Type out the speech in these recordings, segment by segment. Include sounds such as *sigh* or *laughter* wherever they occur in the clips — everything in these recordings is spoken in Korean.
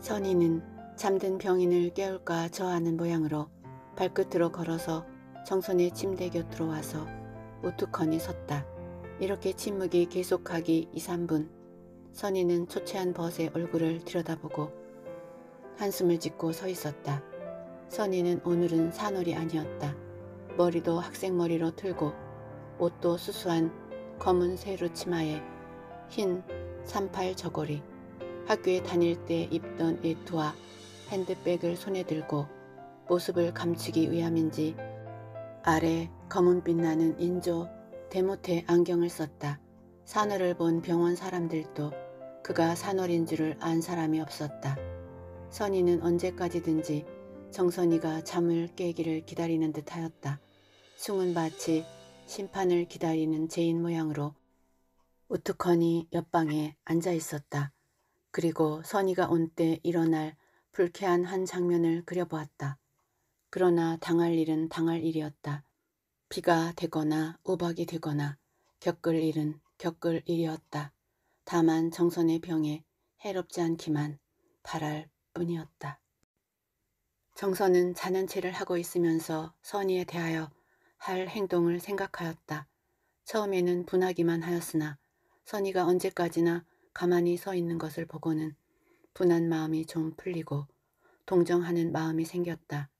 선인은 잠든 병인을 깨울까 저하는 모양으로 발끝으로 걸어서 정선의 침대 곁으로 와서 우투커니 섰다. 이렇게 침묵이 계속하기 2, 3분 선인은 초췌한 벗의 얼굴을 들여다보고 한숨을 짓고 서 있었다. 선인은 오늘은 사놀이 아니었다. 머리도 학생머리로 틀고 옷도 수수한 검은 세루 치마에 흰 산팔 저고리 학교에 다닐 때 입던 일투와 핸드백을 손에 들고 모습을 감추기 위함인지 아래 검은빛 나는 인조 대모테 안경을 썼다. 산호를본 병원 사람들도 그가 산호인 줄을 안 사람이 없었다. 선이는 언제까지든지 정선이가 잠을 깨기를 기다리는 듯하였다. 숭은 마치 심판을 기다리는 제인 모양으로 우트커니 옆방에 앉아 있었다. 그리고 선이가 온 때 일어날 불쾌한 한 장면을 그려보았다. 그러나 당할 일은 당할 일이었다. 비가 되거나 우박이 되거나 겪을 일은 겪을 일이었다. 다만 정선의 병에 해롭지 않기만 바랄 뿐이었다. 정선은 자는 체를 하고 있으면서 선의에 대하여 할 행동을 생각하였다. 처음에는 분하기만 하였으나 선의가 언제까지나 가만히 서 있는 것을 보고는 분한 마음이 좀 풀리고 동정하는 마음이 생겼다.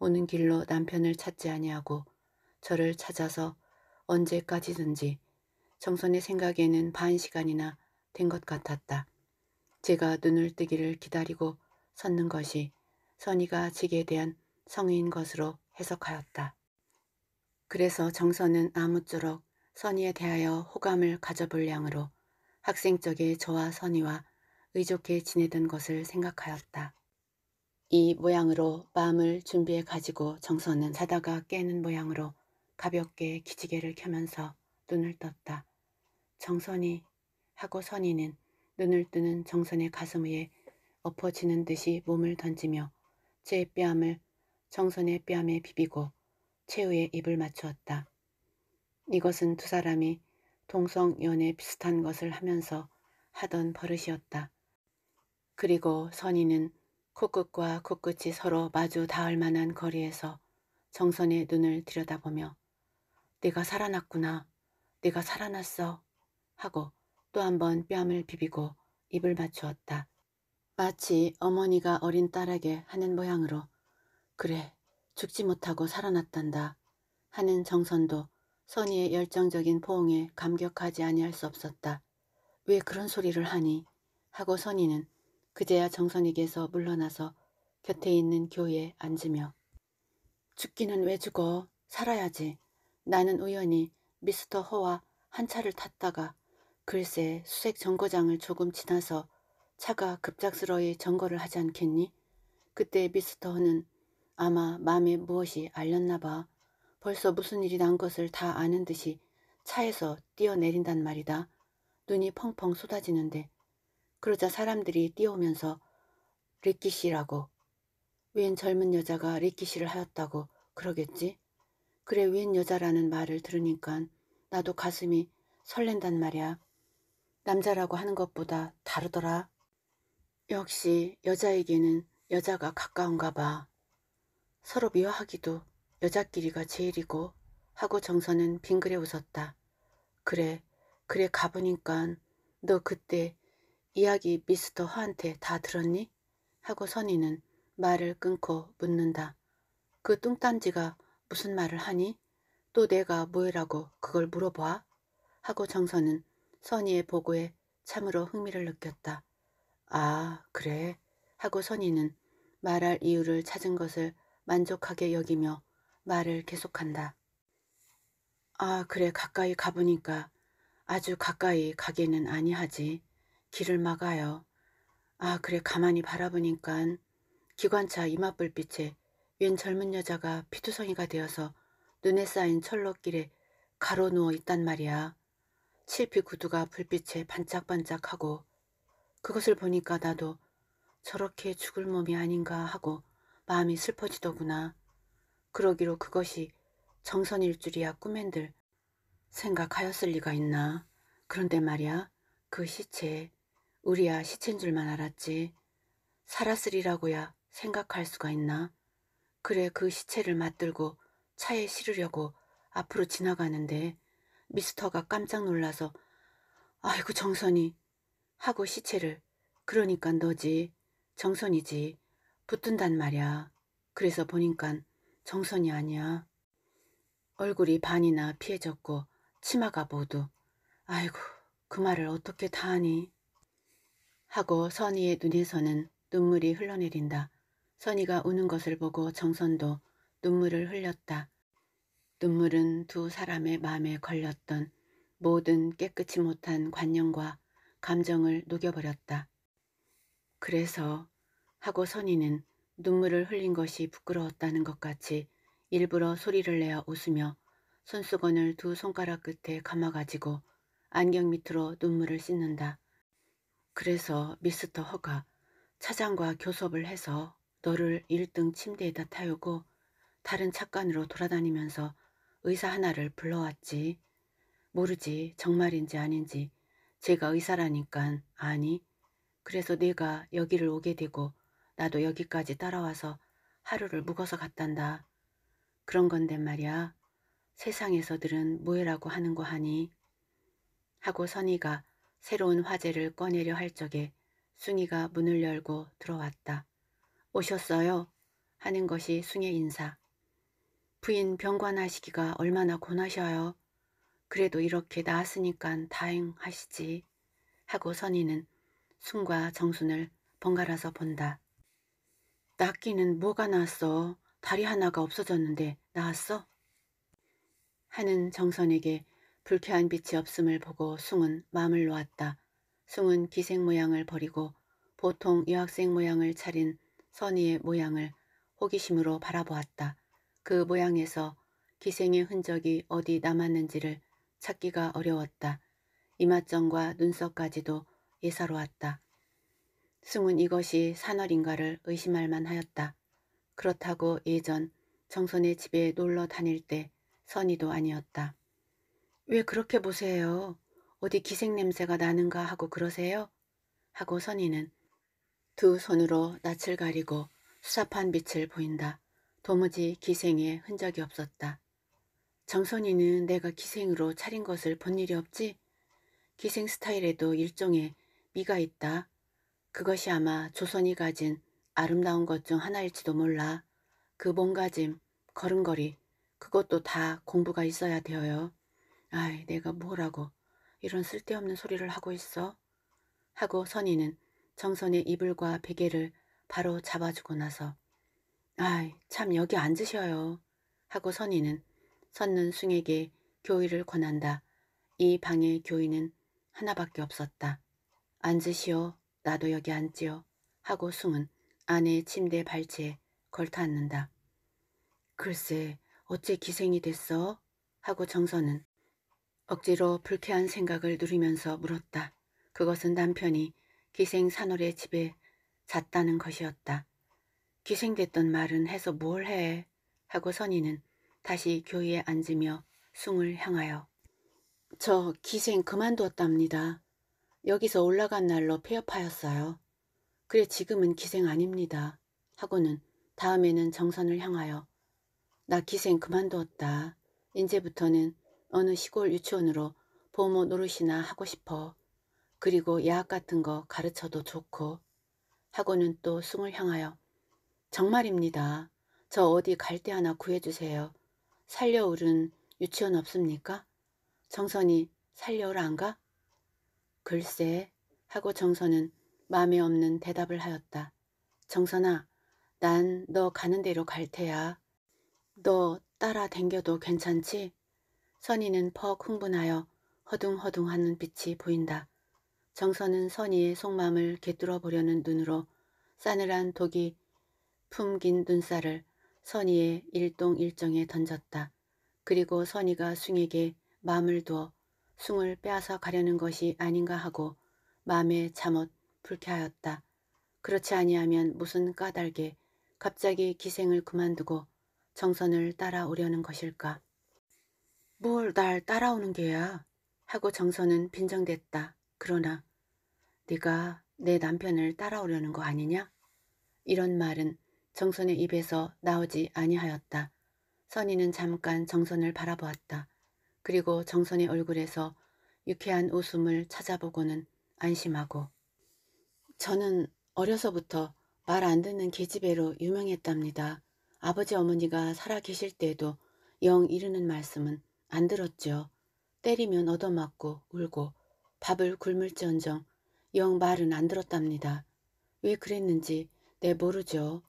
오는 길로 남편을 찾지 아니하고 저를 찾아서 언제까지든지 정선의 생각에는 반 시간이나 된 것 같았다. 제가 눈을 뜨기를 기다리고 섰는 것이 선이가 직에 대한 성의인 것으로 해석하였다. 그래서 정선은 아무쪼록 선의에 대하여 호감을 가져볼 양으로 학생적의 저와 선의와 의좋게 지내던 것을 생각하였다. 이 모양으로 마음을 준비해 가지고 정선은 자다가 깨는 모양으로 가볍게 기지개를 켜면서 눈을 떴다. 정선이 하고 선이는 눈을 뜨는 정선의 가슴 위에 엎어지는 듯이 몸을 던지며 제 뺨을 정선의 뺨에 비비고 최후의 입을 맞추었다. 이것은 두 사람이 동성 연애 비슷한 것을 하면서 하던 버릇이었다. 그리고 선인는 코끝과 코끝이 서로 마주 닿을 만한 거리에서 정선의 눈을 들여다보며 내가 살아났구나. 내가 살아났어. 하고 또 한 번 뺨을 비비고 입을 맞추었다. 마치 어머니가 어린 딸에게 하는 모양으로 그래 죽지 못하고 살아났단다 하는 정선도 선의의 열정적인 포옹에 감격하지 아니할 수 없었다. 왜 그런 소리를 하니? 하고 선의는 그제야 정선에게서 물러나서 곁에 있는 교에 회 앉으며 죽기는 왜 죽어? 살아야지. 나는 우연히 미스터 허와 한 차를 탔다가 글쎄 수색 정거장을 조금 지나서 차가 급작스러이 정거를 하지 않겠니? 그때 미스터 허는 아마 마음에 무엇이 알렸나 봐. 벌써 무슨 일이 난 것을 다 아는 듯이 차에서 뛰어내린단 말이다. 눈이 펑펑 쏟아지는데 그러자 사람들이 뛰어오면서 리키 씨라고 웬 젊은 여자가 리키 씨를 하였다고 그러겠지? 그래 웬 여자라는 말을 들으니까 나도 가슴이 설렌단 말이야. 남자라고 하는 것보다 다르더라. 역시 여자에게는 여자가 가까운가 봐. 서로 미워하기도 여자끼리가 제일이고 하고 정선은 빙그레 웃었다. 그래 그래 가보니깐 너 그때 이야기 미스터 허한테 다 들었니? 하고 선이는 말을 끊고 묻는다. 그 뚱딴지가 무슨 말을 하니? 또 내가 뭐해라고 그걸 물어봐? 하고 정선은 선이의 보고에 참으로 흥미를 느꼈다. 아 그래 하고 선이는 말할 이유를 찾은 것을 만족하게 여기며 말을 계속한다. 아, 그래, 가까이 가보니까 아주 가까이 가기는 아니하지. 길을 막아요. 아, 그래, 가만히 바라보니깐 기관차 이마불빛에 웬 젊은 여자가 피투성이가 되어서 눈에 쌓인 철로길에 가로누워 있단 말이야. 칠피 구두가 불빛에 반짝반짝하고 그것을 보니까 나도 저렇게 죽을 몸이 아닌가 하고 마음이 슬퍼지더구나. 그러기로 그것이 정선일 줄이야 꿈엔들 생각하였을 리가 있나. 그런데 말이야 그 시체 우리야 시체인 줄만 알았지. 살았으리라고야 생각할 수가 있나. 그래 그 시체를 맞들고 차에 실으려고 앞으로 지나가는데 미스터가 깜짝 놀라서 아이고 정선이 하고 시체를 그러니까 너지 정선이지 붙든단 말야. 이 그래서 보니깐 정선이 아니야. 얼굴이 반이나 피해졌고 치마가 모두 아이고 그 말을 어떻게 다 하니 하고 선이의 눈에서는 눈물이 흘러내린다. 선이가 우는 것을 보고 정선도 눈물을 흘렸다. 눈물은 두 사람의 마음에 걸렸던 모든 깨끗이 못한 관념과 감정을 녹여버렸다. 그래서 하고 선이는 눈물을 흘린 것이 부끄러웠다는 것 같이 일부러 소리를 내어 웃으며 손수건을 두 손가락 끝에 감아가지고 안경 밑으로 눈물을 씻는다. 그래서 미스터 허가 차장과 교섭을 해서 너를 1등 침대에다 타우고 다른 착간으로 돌아다니면서 의사 하나를 불러왔지. 모르지 정말인지 아닌지 제가 의사라니깐 아니. 그래서 내가 여기를 오게 되고 나도 여기까지 따라와서 하루를 묵어서 갔단다. 그런 건데 말이야. 세상에서들은 뭐해라고 하는 거 하니? 하고 선이가 새로운 화제를 꺼내려 할 적에 숭이가 문을 열고 들어왔다. 오셨어요? 하는 것이 숭의 인사. 부인 병관하시기가 얼마나 고나셔요. 그래도 이렇게 나았으니깐 다행하시지. 하고 선이는 숭과 정순을 번갈아서 본다. 낫기는 뭐가 나았어? 다리 하나가 없어졌는데 나았어? 하는 정선에게 불쾌한 빛이 없음을 보고 숭은 마음을 놓았다. 숭은 기생 모양을 버리고 보통 여학생 모양을 차린 선의의 모양을 호기심으로 바라보았다. 그 모양에서 기생의 흔적이 어디 남았는지를 찾기가 어려웠다. 이마점과 눈썹까지도 예사로웠다. 승은 이것이 산월인가를 의심할 만하였다. 그렇다고 예전 정선의 집에 놀러 다닐 때 선의도 아니었다. 왜 그렇게 보세요? 어디 기생 냄새가 나는가 하고 그러세요? 하고 선의는 두 손으로 낯을 가리고 수사판 빛을 보인다. 도무지 기생의 흔적이 없었다. 정선이는 내가 기생으로 차린 것을 본 일이 없지? 기생 스타일에도 일종의 미가 있다. 그것이 아마 조선이 가진 아름다운 것 중 하나일지도 몰라. 그 몸가짐, 걸음걸이, 그것도 다 공부가 있어야 되어요. 아이, 내가 뭐라고 이런 쓸데없는 소리를 하고 있어? 하고 선이는 정선의 이불과 베개를 바로 잡아주고 나서 아이, 참 여기 앉으셔요. 하고 선이는 선는 숭에게 교의를 권한다. 이방에 교의는 하나밖에 없었다. 앉으시오. 나도 여기 앉지요. 하고 숭은 아내의 침대 발치에 걸터 앉는다. 글쎄 어째 기생이 됐어? 하고 정선은 억지로 불쾌한 생각을 누리면서 물었다. 그것은 남편이 기생 산월의 집에 잤다는 것이었다. 기생됐던 말은 해서 뭘 해? 하고 선인은 다시 교회에 앉으며 숭을 향하여 저 기생 그만두었답니다. 여기서 올라간 날로 폐업하였어요. 그래 지금은 기생 아닙니다. 하고는 다음에는 정선을 향하여 나 기생 그만두었다. 이제부터는 어느 시골 유치원으로 보모 노릇이나 하고 싶어. 그리고 야학 같은 거 가르쳐도 좋고. 하고는 또 숭을 향하여 정말입니다. 저 어디 갈 데 하나 구해주세요. 살려오른 유치원 없습니까? 정선이 살려오라 안가? 글쎄 하고 정선은 마음에 없는 대답을 하였다. 정선아 난 너 가는 대로 갈 테야. 너 따라 댕겨도 괜찮지? 선이는 퍽 흥분하여 허둥허둥하는 빛이 보인다. 정선은 선이의 속마음을 꿰뚫어 보려는 눈으로 싸늘한 독이 품긴 눈살을 선이의 일동일정에 던졌다. 그리고 선이가 숭에게 마음을 두어 숨을 빼앗아 가려는 것이 아닌가 하고 마음에 잠옷 불쾌하였다. 그렇지 아니하면 무슨 까닭에 갑자기 기생을 그만두고 정선을 따라오려는 것일까. 뭘 날 따라오는 게야 하고 정선은 빈정댔다. 그러나 네가 내 남편을 따라오려는 거 아니냐? 이런 말은 정선의 입에서 나오지 아니하였다. 선이는 잠깐 정선을 바라보았다. 그리고 정선의 얼굴에서 유쾌한 웃음을 찾아보고는 안심하고 저는 어려서부터 말 안 듣는 계집애로 유명했답니다. 아버지 어머니가 살아 계실 때도 영 이르는 말씀은 안 들었죠. 때리면 얻어맞고 울고 밥을 굶을지언정 영 말은 안 들었답니다. 왜 그랬는지 내 네 모르죠.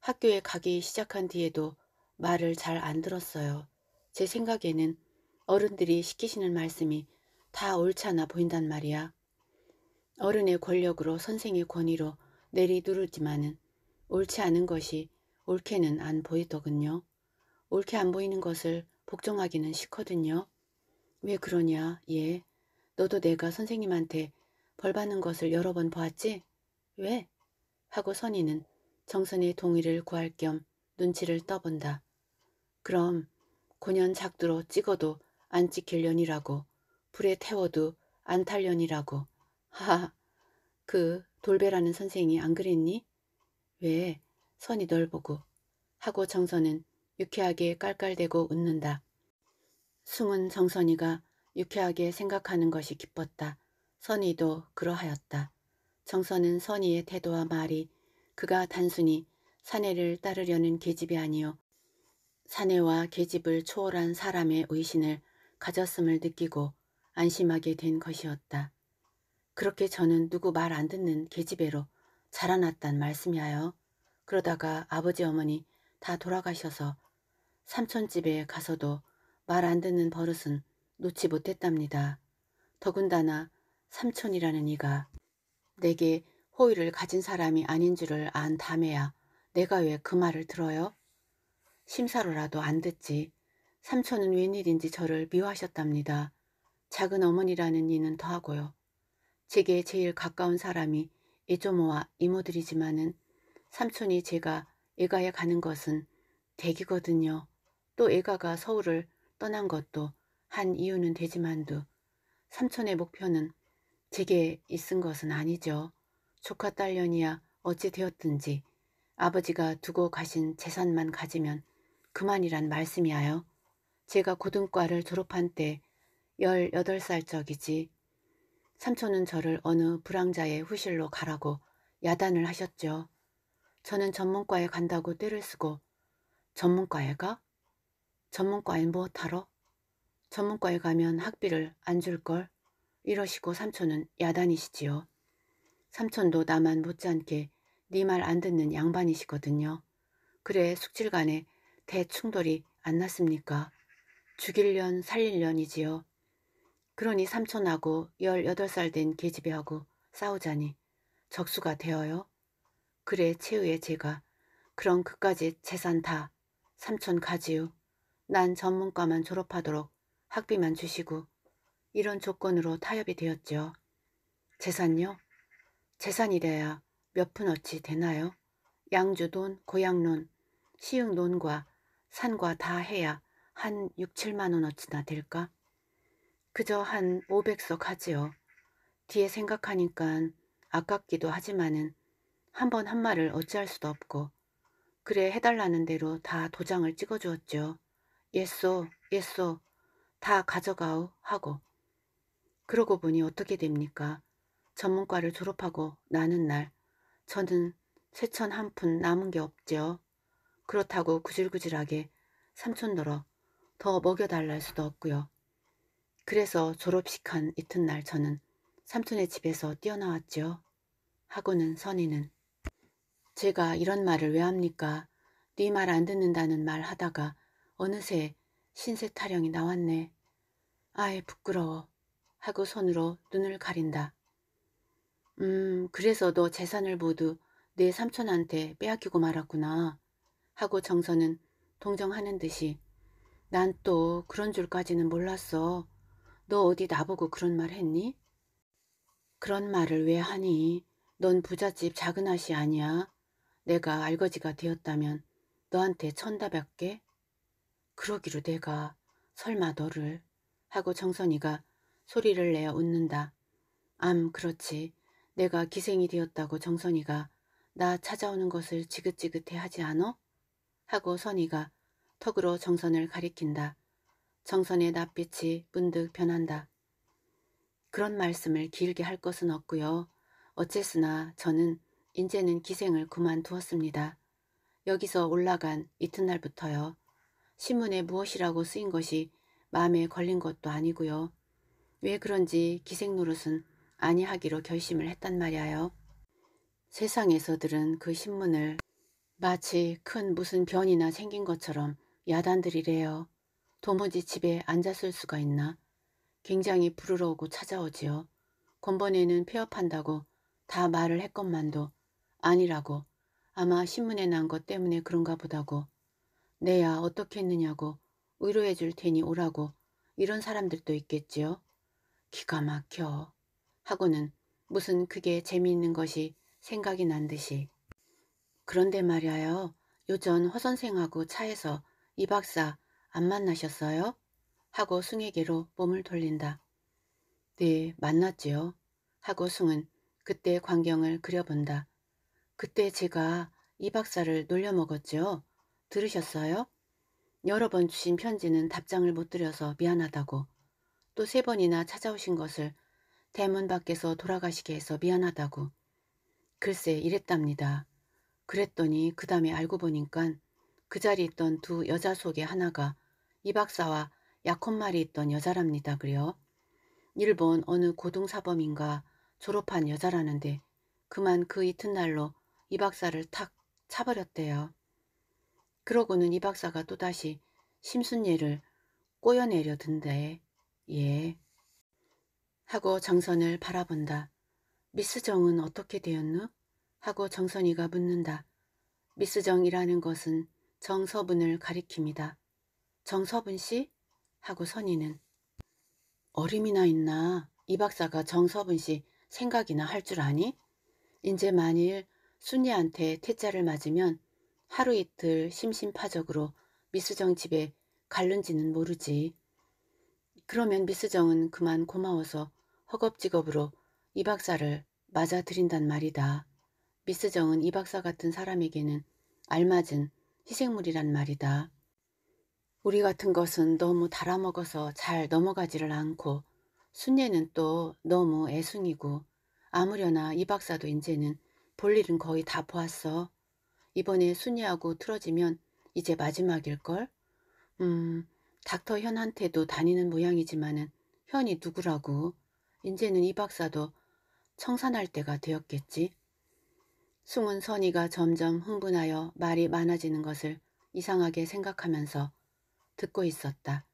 학교에 가기 시작한 뒤에도 말을 잘 안 들었어요. 제 생각에는 어른들이 시키시는 말씀이 다옳지않아 보인단 말이야. 어른의 권력으로 선생의 권위로 내리누르지만은 옳지 않은 것이 옳게는 안 보이더군요. 옳게 안 보이는 것을 복종하기는 싫거든요. 왜 그러냐? 예. 너도 내가 선생님한테 벌 받는 것을 여러 번 보았지? 왜? 하고 선이는 정선의 동의를 구할 겸 눈치를 떠본다. 그럼 고년 작두로 찍어도 안 찍힐련이라고 불에 태워도 안 탈련이라고 하하 그 돌배라는 선생이 안 그랬니? 왜 선이 널 보고 하고 정선은 유쾌하게 깔깔대고 웃는다. 숨은 정선이가 유쾌하게 생각하는 것이 기뻤다. 선이도 그러하였다. 정선은 선이의 태도와 말이 그가 단순히 사내를 따르려는 계집이 아니요 사내와 계집을 초월한 사람의 의신을 가졌음을 느끼고 안심하게 된 것이었다. 그렇게 저는 누구 말 안 듣는 계집애로 자라났단 말씀이하여 그러다가 아버지 어머니 다 돌아가셔서 삼촌집에 가서도 말 안 듣는 버릇은 놓지 못했답니다. 더군다나 삼촌이라는 이가 내게 호의를 가진 사람이 아닌 줄을 안 담에야 내가 왜 그 말을 들어요? 심사로라도 안 듣지. 삼촌은 웬일인지 저를 미워하셨답니다. 작은 어머니라는 이는 더하고요. 제게 제일 가까운 사람이 애조모와 이모들이지만은 삼촌이 제가 애가에 가는 것은 대기거든요. 또 애가가 서울을 떠난 것도 한 이유는 되지만도 삼촌의 목표는 제게 있은 것은 아니죠. 조카 딸년이야 어찌 되었든지 아버지가 두고 가신 재산만 가지면 그만이란 말씀이아요. 제가 고등과를 졸업한 때 18살 적이지 삼촌은 저를 어느 불황자의 후실로 가라고 야단을 하셨죠. 저는 전문과에 간다고 떼를 쓰고 전문과에 가? 전문과에 무엇하러? 뭐 전문과에 가면 학비를 안 줄걸? 이러시고 삼촌은 야단이시지요. 삼촌도 나만 못지않게 네 말 안 듣는 양반이시거든요. 그래 숙질간에 대충돌이 안 났습니까? 죽일년 살릴년이지요. 그러니 삼촌하고 열여덟 살 된 계집애하고 싸우자니 적수가 되어요. 그래 최후의 제가 그럼 그까지 재산 다 삼촌 가지요. 난 전문과만 졸업하도록 학비만 주시고 이런 조건으로 타협이 되었죠. 재산요? 재산이래야 몇 푼어치 되나요? 양주돈, 고향론, 시흥론과 산과 다 해야 한 6, 7만원어치나 될까? 그저 한 500석 하지요. 뒤에 생각하니깐 아깝기도 하지만은 한 번 한 말을 어찌할 수도 없고 그래 해달라는 대로 다 도장을 찍어주었죠. 예쏘, 예쏘, 다 가져가오 하고 그러고 보니 어떻게 됩니까? 전문과를 졸업하고 나는 날 저는 세천 한 푼 남은 게 없지요. 그렇다고 구질구질하게 삼촌더러 더 먹여달랄 수도 없고요. 그래서 졸업식 한 이튿날 저는 삼촌의 집에서 뛰어나왔지요. 하고는 선이는 제가 이런 말을 왜 합니까? 네 말 안 듣는다는 말 하다가 어느새 신세 타령이 나왔네. 아예 부끄러워. 하고 손으로 눈을 가린다. 음, 그래서 너 재산을 모두 네 삼촌한테 빼앗기고 말았구나. 하고 정서는 동정하는 듯이 난또 그런 줄까지는 몰랐어. 너 어디 나보고 그런 말 했니? 그런 말을 왜 하니? 넌 부잣집 작은 아씨 아니야. 내가 알거지가 되었다면 너한테 천다백 개? 그러기로 내가 설마 너를 하고 정선이가 소리를 내어 웃는다. 암 그렇지. 내가 기생이 되었다고 정선이가 나 찾아오는 것을 지긋지긋해 하지 않어? 하고 선이가 턱으로 정선을 가리킨다. 정선의 낯빛이 문득 변한다. 그런 말씀을 길게 할 것은 없고요. 어쨌으나 저는 인제는 기생을 그만두었습니다. 여기서 올라간 이튿날부터요. 신문에 무엇이라고 쓰인 것이 마음에 걸린 것도 아니고요. 왜 그런지 기생 노릇은 아니하기로 결심을 했단 말이에요. 세상에서들은 그 신문을 마치 큰 무슨 변이나 생긴 것처럼 야단들이래요. 도무지 집에 앉았을 수가 있나. 굉장히 부르러오고 찾아오지요. 권번에는 폐업한다고 다 말을 했건만도 아니라고 아마 신문에 난 것 때문에 그런가 보다고 내야 어떻게 했느냐고 의뢰해 줄 테니 오라고 이런 사람들도 있겠지요. 기가 막혀. 하고는 무슨 그게 재미있는 것이 생각이 난 듯이. 그런데 말이에요. 요전 허선생하고 차에서 이 박사 안 만나셨어요? 하고 승에게로 몸을 돌린다. 네, 만났지요. 하고 승은 그때 광경을 그려본다. 그때 제가 이 박사를 놀려먹었지요. 들으셨어요? 여러 번 주신 편지는 답장을 못 드려서 미안하다고 또 세 번이나 찾아오신 것을 대문 밖에서 돌아가시게 해서 미안하다고 글쎄 이랬답니다. 그랬더니 그 다음에 알고 보니깐 그 자리에 있던 두 여자 속에 하나가 이 박사와 약혼말이 있던 여자랍니다. 그려 일본 어느 고등사범인가 졸업한 여자라는데 그만 그 이튿날로 이 박사를 탁 차버렸대요. 그러고는 이 박사가 또다시 심순예를 꼬여내려 든대예 하고 정선을 바라본다. 미스 정은 어떻게 되었느 하고 정선이가 묻는다. 미스 정이라는 것은 정서분을 가리킵니다. 정서분 씨? 하고 선이는 어림이나 있나 이 박사가 정서분 씨 생각이나 할 줄 아니? 이제 만일 순이한테 퇴짜를 맞으면 하루 이틀 심심파적으로 미스정 집에 갈는지는 모르지. 그러면 미스정은 그만 고마워서 허겁지겁으로 이 박사를 맞아들인단 말이다. 미스정은 이 박사 같은 사람에게는 알맞은 희생물이란 말이다. 우리 같은 것은 너무 달아먹어서 잘 넘어가지를 않고 순예는 또 너무 애순이고 아무려나 이 박사도 이제는 볼 일은 거의 다 보았어. 이번에 순예하고 틀어지면 이제 마지막일걸? 음, 닥터 현한테도 다니는 모양이지만은 현이 누구라고. 이제는 이 박사도 청산할 때가 되었겠지. 숨은 선이가 점점 흥분하여 말이 많아지는 것을 이상하게 생각하면서 듣고 있었다.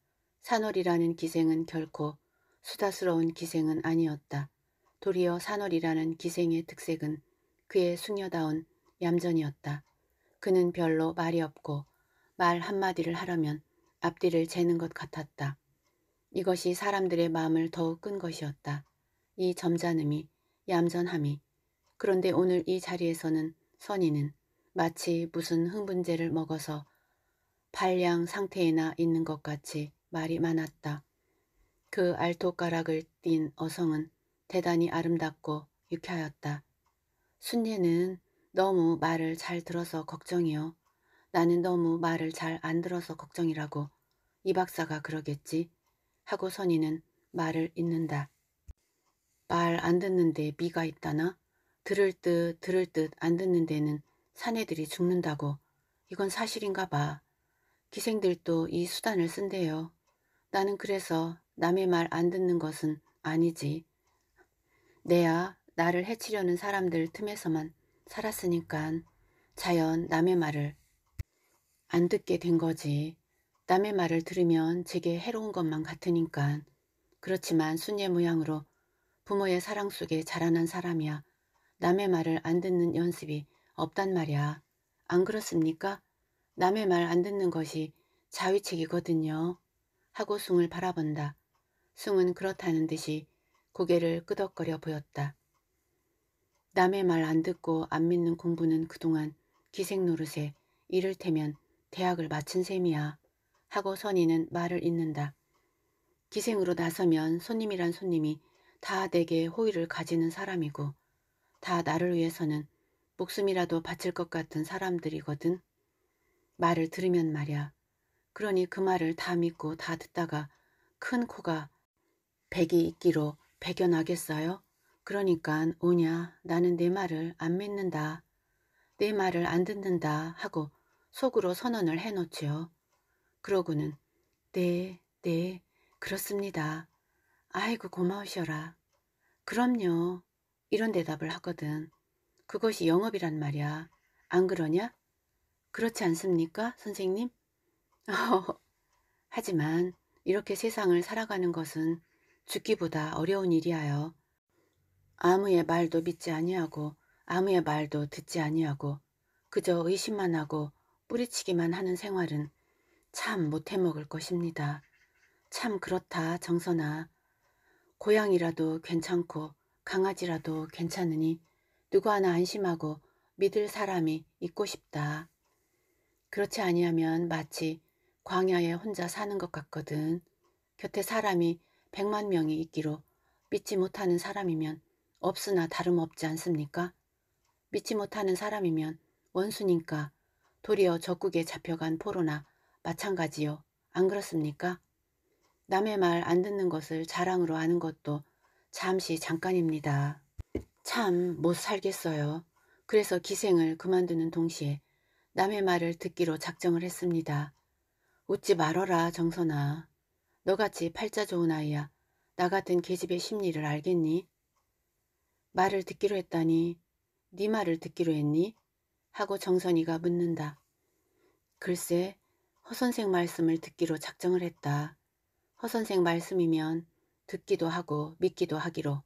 산월이라는 기생은 결코 수다스러운 기생은 아니었다. 도리어 산월이라는 기생의 특색은 그의 숙녀다운 얌전이었다. 그는 별로 말이 없고 말 한마디를 하려면 앞뒤를 재는 것 같았다. 이것이 사람들의 마음을 더욱 끈 것이었다. 이 점잖음이 얌전함이 그런데 오늘 이 자리에서는 선인은 마치 무슨 흥분제를 먹어서 발량 상태에나 있는 것 같이 말이 많았다. 그 알토가락을 띤 어성은 대단히 아름답고 유쾌하였다. 순예는 너무 말을 잘 들어서 걱정이요. 나는 너무 말을 잘 안 들어서 걱정이라고 이 박사가 그러겠지 하고 선이는 말을 잇는다. 말 안 듣는데 미가 있다나? 들을 듯 들을 듯 안 듣는 데는 사내들이 죽는다고. 이건 사실인가 봐. 기생들도 이 수단을 쓴대요. 나는 그래서 남의 말 안 듣는 것은 아니지. 내야 나를 해치려는 사람들 틈에서만 살았으니까 자연 남의 말을 안 듣게 된 거지. 남의 말을 들으면 제게 해로운 것만 같으니까. 그렇지만 순예 모양으로 부모의 사랑 속에 자라난 사람이야. 남의 말을 안 듣는 연습이 없단 말이야. 안 그렇습니까? 남의 말 안 듣는 것이 자위책이거든요. 하고 숭을 바라본다. 숭은 그렇다는 듯이 고개를 끄덕거려 보였다. 남의 말 안 듣고 안 믿는 공부는 그동안 기생 노릇에 이를테면 대학을 마친 셈이야. 하고 선인는 말을 잇는다. 기생으로 나서면 손님이란 손님이 다 내게 호의를 가지는 사람이고 다 나를 위해서는 목숨이라도 바칠 것 같은 사람들이거든. 말을 들으면 말야. 이 그러니 그 말을 다 믿고 다 듣다가 큰 코가 백이 있기로 백연하겠어요? 그러니까 오냐 나는 내 말을 안 믿는다. 내 말을 안 듣는다 하고 속으로 선언을 해놓지요. 그러고는 네, 네, 그렇습니다. 아이고 고마우셔라. 그럼요. 이런 대답을 하거든. 그것이 영업이란 말이야. 안 그러냐? 그렇지 않습니까, 선생님? *laughs* 하지만 이렇게 세상을 살아가는 것은 죽기보다 어려운 일이하여 아무의 말도 믿지 아니하고 아무의 말도 듣지 아니하고 그저 의심만 하고 뿌리치기만 하는 생활은 참 못해먹을 것입니다. 참 그렇다 정선아. 고향이라도 괜찮고 강아지라도 괜찮으니 누구 하나 안심하고 믿을 사람이 있고 싶다. 그렇지 아니하면 마치 광야에 혼자 사는 것 같거든. 곁에 사람이 백만 명이 있기로 믿지 못하는 사람이면 없으나 다름없지 않습니까? 믿지 못하는 사람이면 원수니까 도리어 적국에 잡혀간 포로나 마찬가지요. 안 그렇습니까? 남의 말 안 듣는 것을 자랑으로 아는 것도 잠시 잠깐입니다. 참 못 살겠어요. 그래서 기생을 그만두는 동시에 남의 말을 듣기로 작정을 했습니다. 웃지 말어라 정선아. 너같이 팔자 좋은 아이야. 나 같은 계집의 심리를 알겠니? 말을 듣기로 했다니 네 말을 듣기로 했니? 하고 정선이가 묻는다. 글쎄 허선생 말씀을 듣기로 작정을 했다. 허선생 말씀이면 듣기도 하고 믿기도 하기로.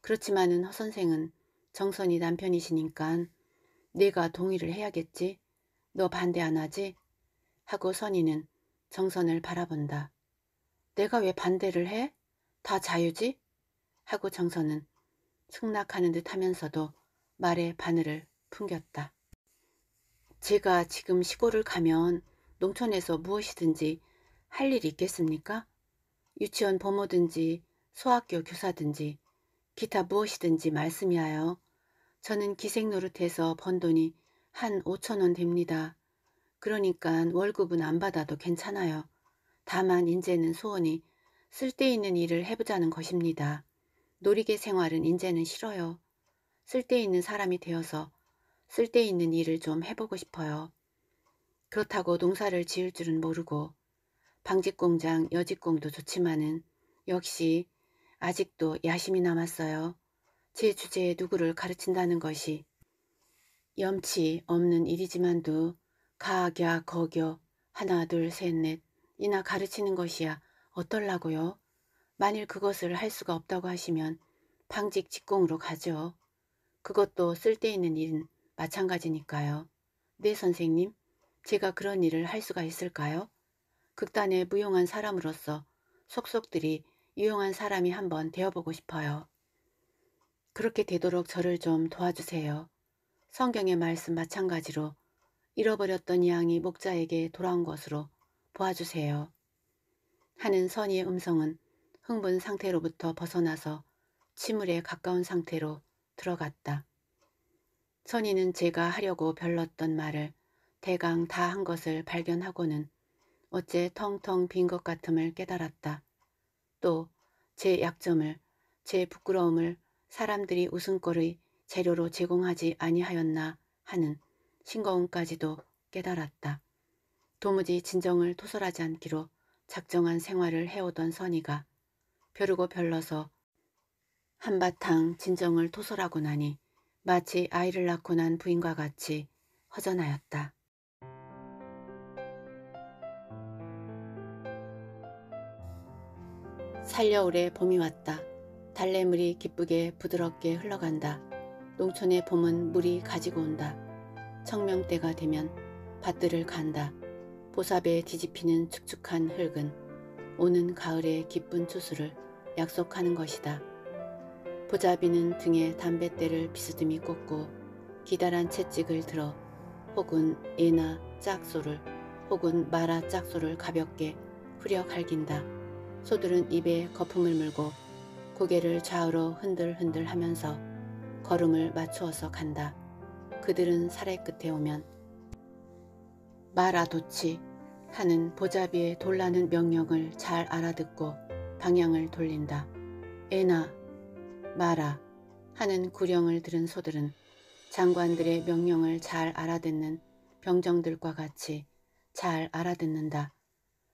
그렇지만은 허 선생은 정선이 남편이시니까 네가 동의를 해야겠지. 너 반대 안 하지? 하고 선이는 정선을 바라본다. 내가 왜 반대를 해? 다 자유지? 하고 정선은 승낙하는 듯 하면서도 말에 바늘을 풍겼다. 제가 지금 시골을 가면 농촌에서 무엇이든지 할 일이 있겠습니까? 유치원 부모든지 소학교 교사든지 기타 무엇이든지 말씀이하여 저는 기생 노릇해서 번 돈이 한 5천원 됩니다. 그러니까 월급은 안 받아도 괜찮아요. 다만 인제는 소원이 쓸데있는 일을 해보자는 것입니다. 놀이계 생활은 인제는 싫어요. 쓸데있는 사람이 되어서 쓸데있는 일을 좀 해보고 싶어요. 그렇다고 농사를 지을 줄은 모르고 방직공장 여직공도 좋지만은 역시 아직도 야심이 남았어요. 제 주제에 누구를 가르친다는 것이 염치 없는 일이지만도 가갸 거겨 하나 둘셋넷 이나 가르치는 것이야 어떨라고요? 만일 그것을 할 수가 없다고 하시면 방직 직공으로 가죠. 그것도 쓸데있는 일은 마찬가지니까요. 네 선생님, 제가 그런 일을 할 수가 있을까요? 극단에 그 무용한 사람으로서 속속들이 유용한 사람이 한번 되어보고 싶어요. 그렇게 되도록 저를 좀 도와주세요. 성경의 말씀 마찬가지로 잃어버렸던 양이 목자에게 돌아온 것으로 보아주세요. 하는 선의의 음성은 흥분 상태로부터 벗어나서 침울에 가까운 상태로 들어갔다. 선의는 제가 하려고 별렀던 말을 대강 다 한 것을 발견하고는 어째 텅텅 빈 것 같음을 깨달았다. 또 제 약점을 제 부끄러움을 사람들이 웃음거리 재료로 제공하지 아니하였나 하는 싱거움까지도 깨달았다. 도무지 진정을 토설하지 않기로 작정한 생활을 해오던 선이가 벼르고 별러서 한바탕 진정을 토설하고 나니 마치 아이를 낳고 난 부인과 같이 허전하였다. 살려오래 봄이 왔다. 달래물이 기쁘게 부드럽게 흘러간다. 농촌의 봄은 물이 가지고 온다. 청명때가 되면 밭들을 간다. 보삽에 뒤집히는 축축한 흙은 오는 가을의 기쁜 추수를 약속하는 것이다. 보자비는 등에 담뱃대를 비스듬히 꽂고 기다란 채찍을 들어 혹은 애나 짝소를 혹은 마라 짝소를 가볍게 후려 갈긴다. 소들은 입에 거품을 물고 고개를 좌우로 흔들흔들 하면서 걸음을 맞추어서 간다. 그들은 사례 끝에 오면 마라도치 하는 보자비에 돌라는 명령을 잘 알아듣고 방향을 돌린다. 에나 마라 하는 구령을 들은 소들은 장관들의 명령을 잘 알아듣는 병정들과 같이 잘 알아듣는다.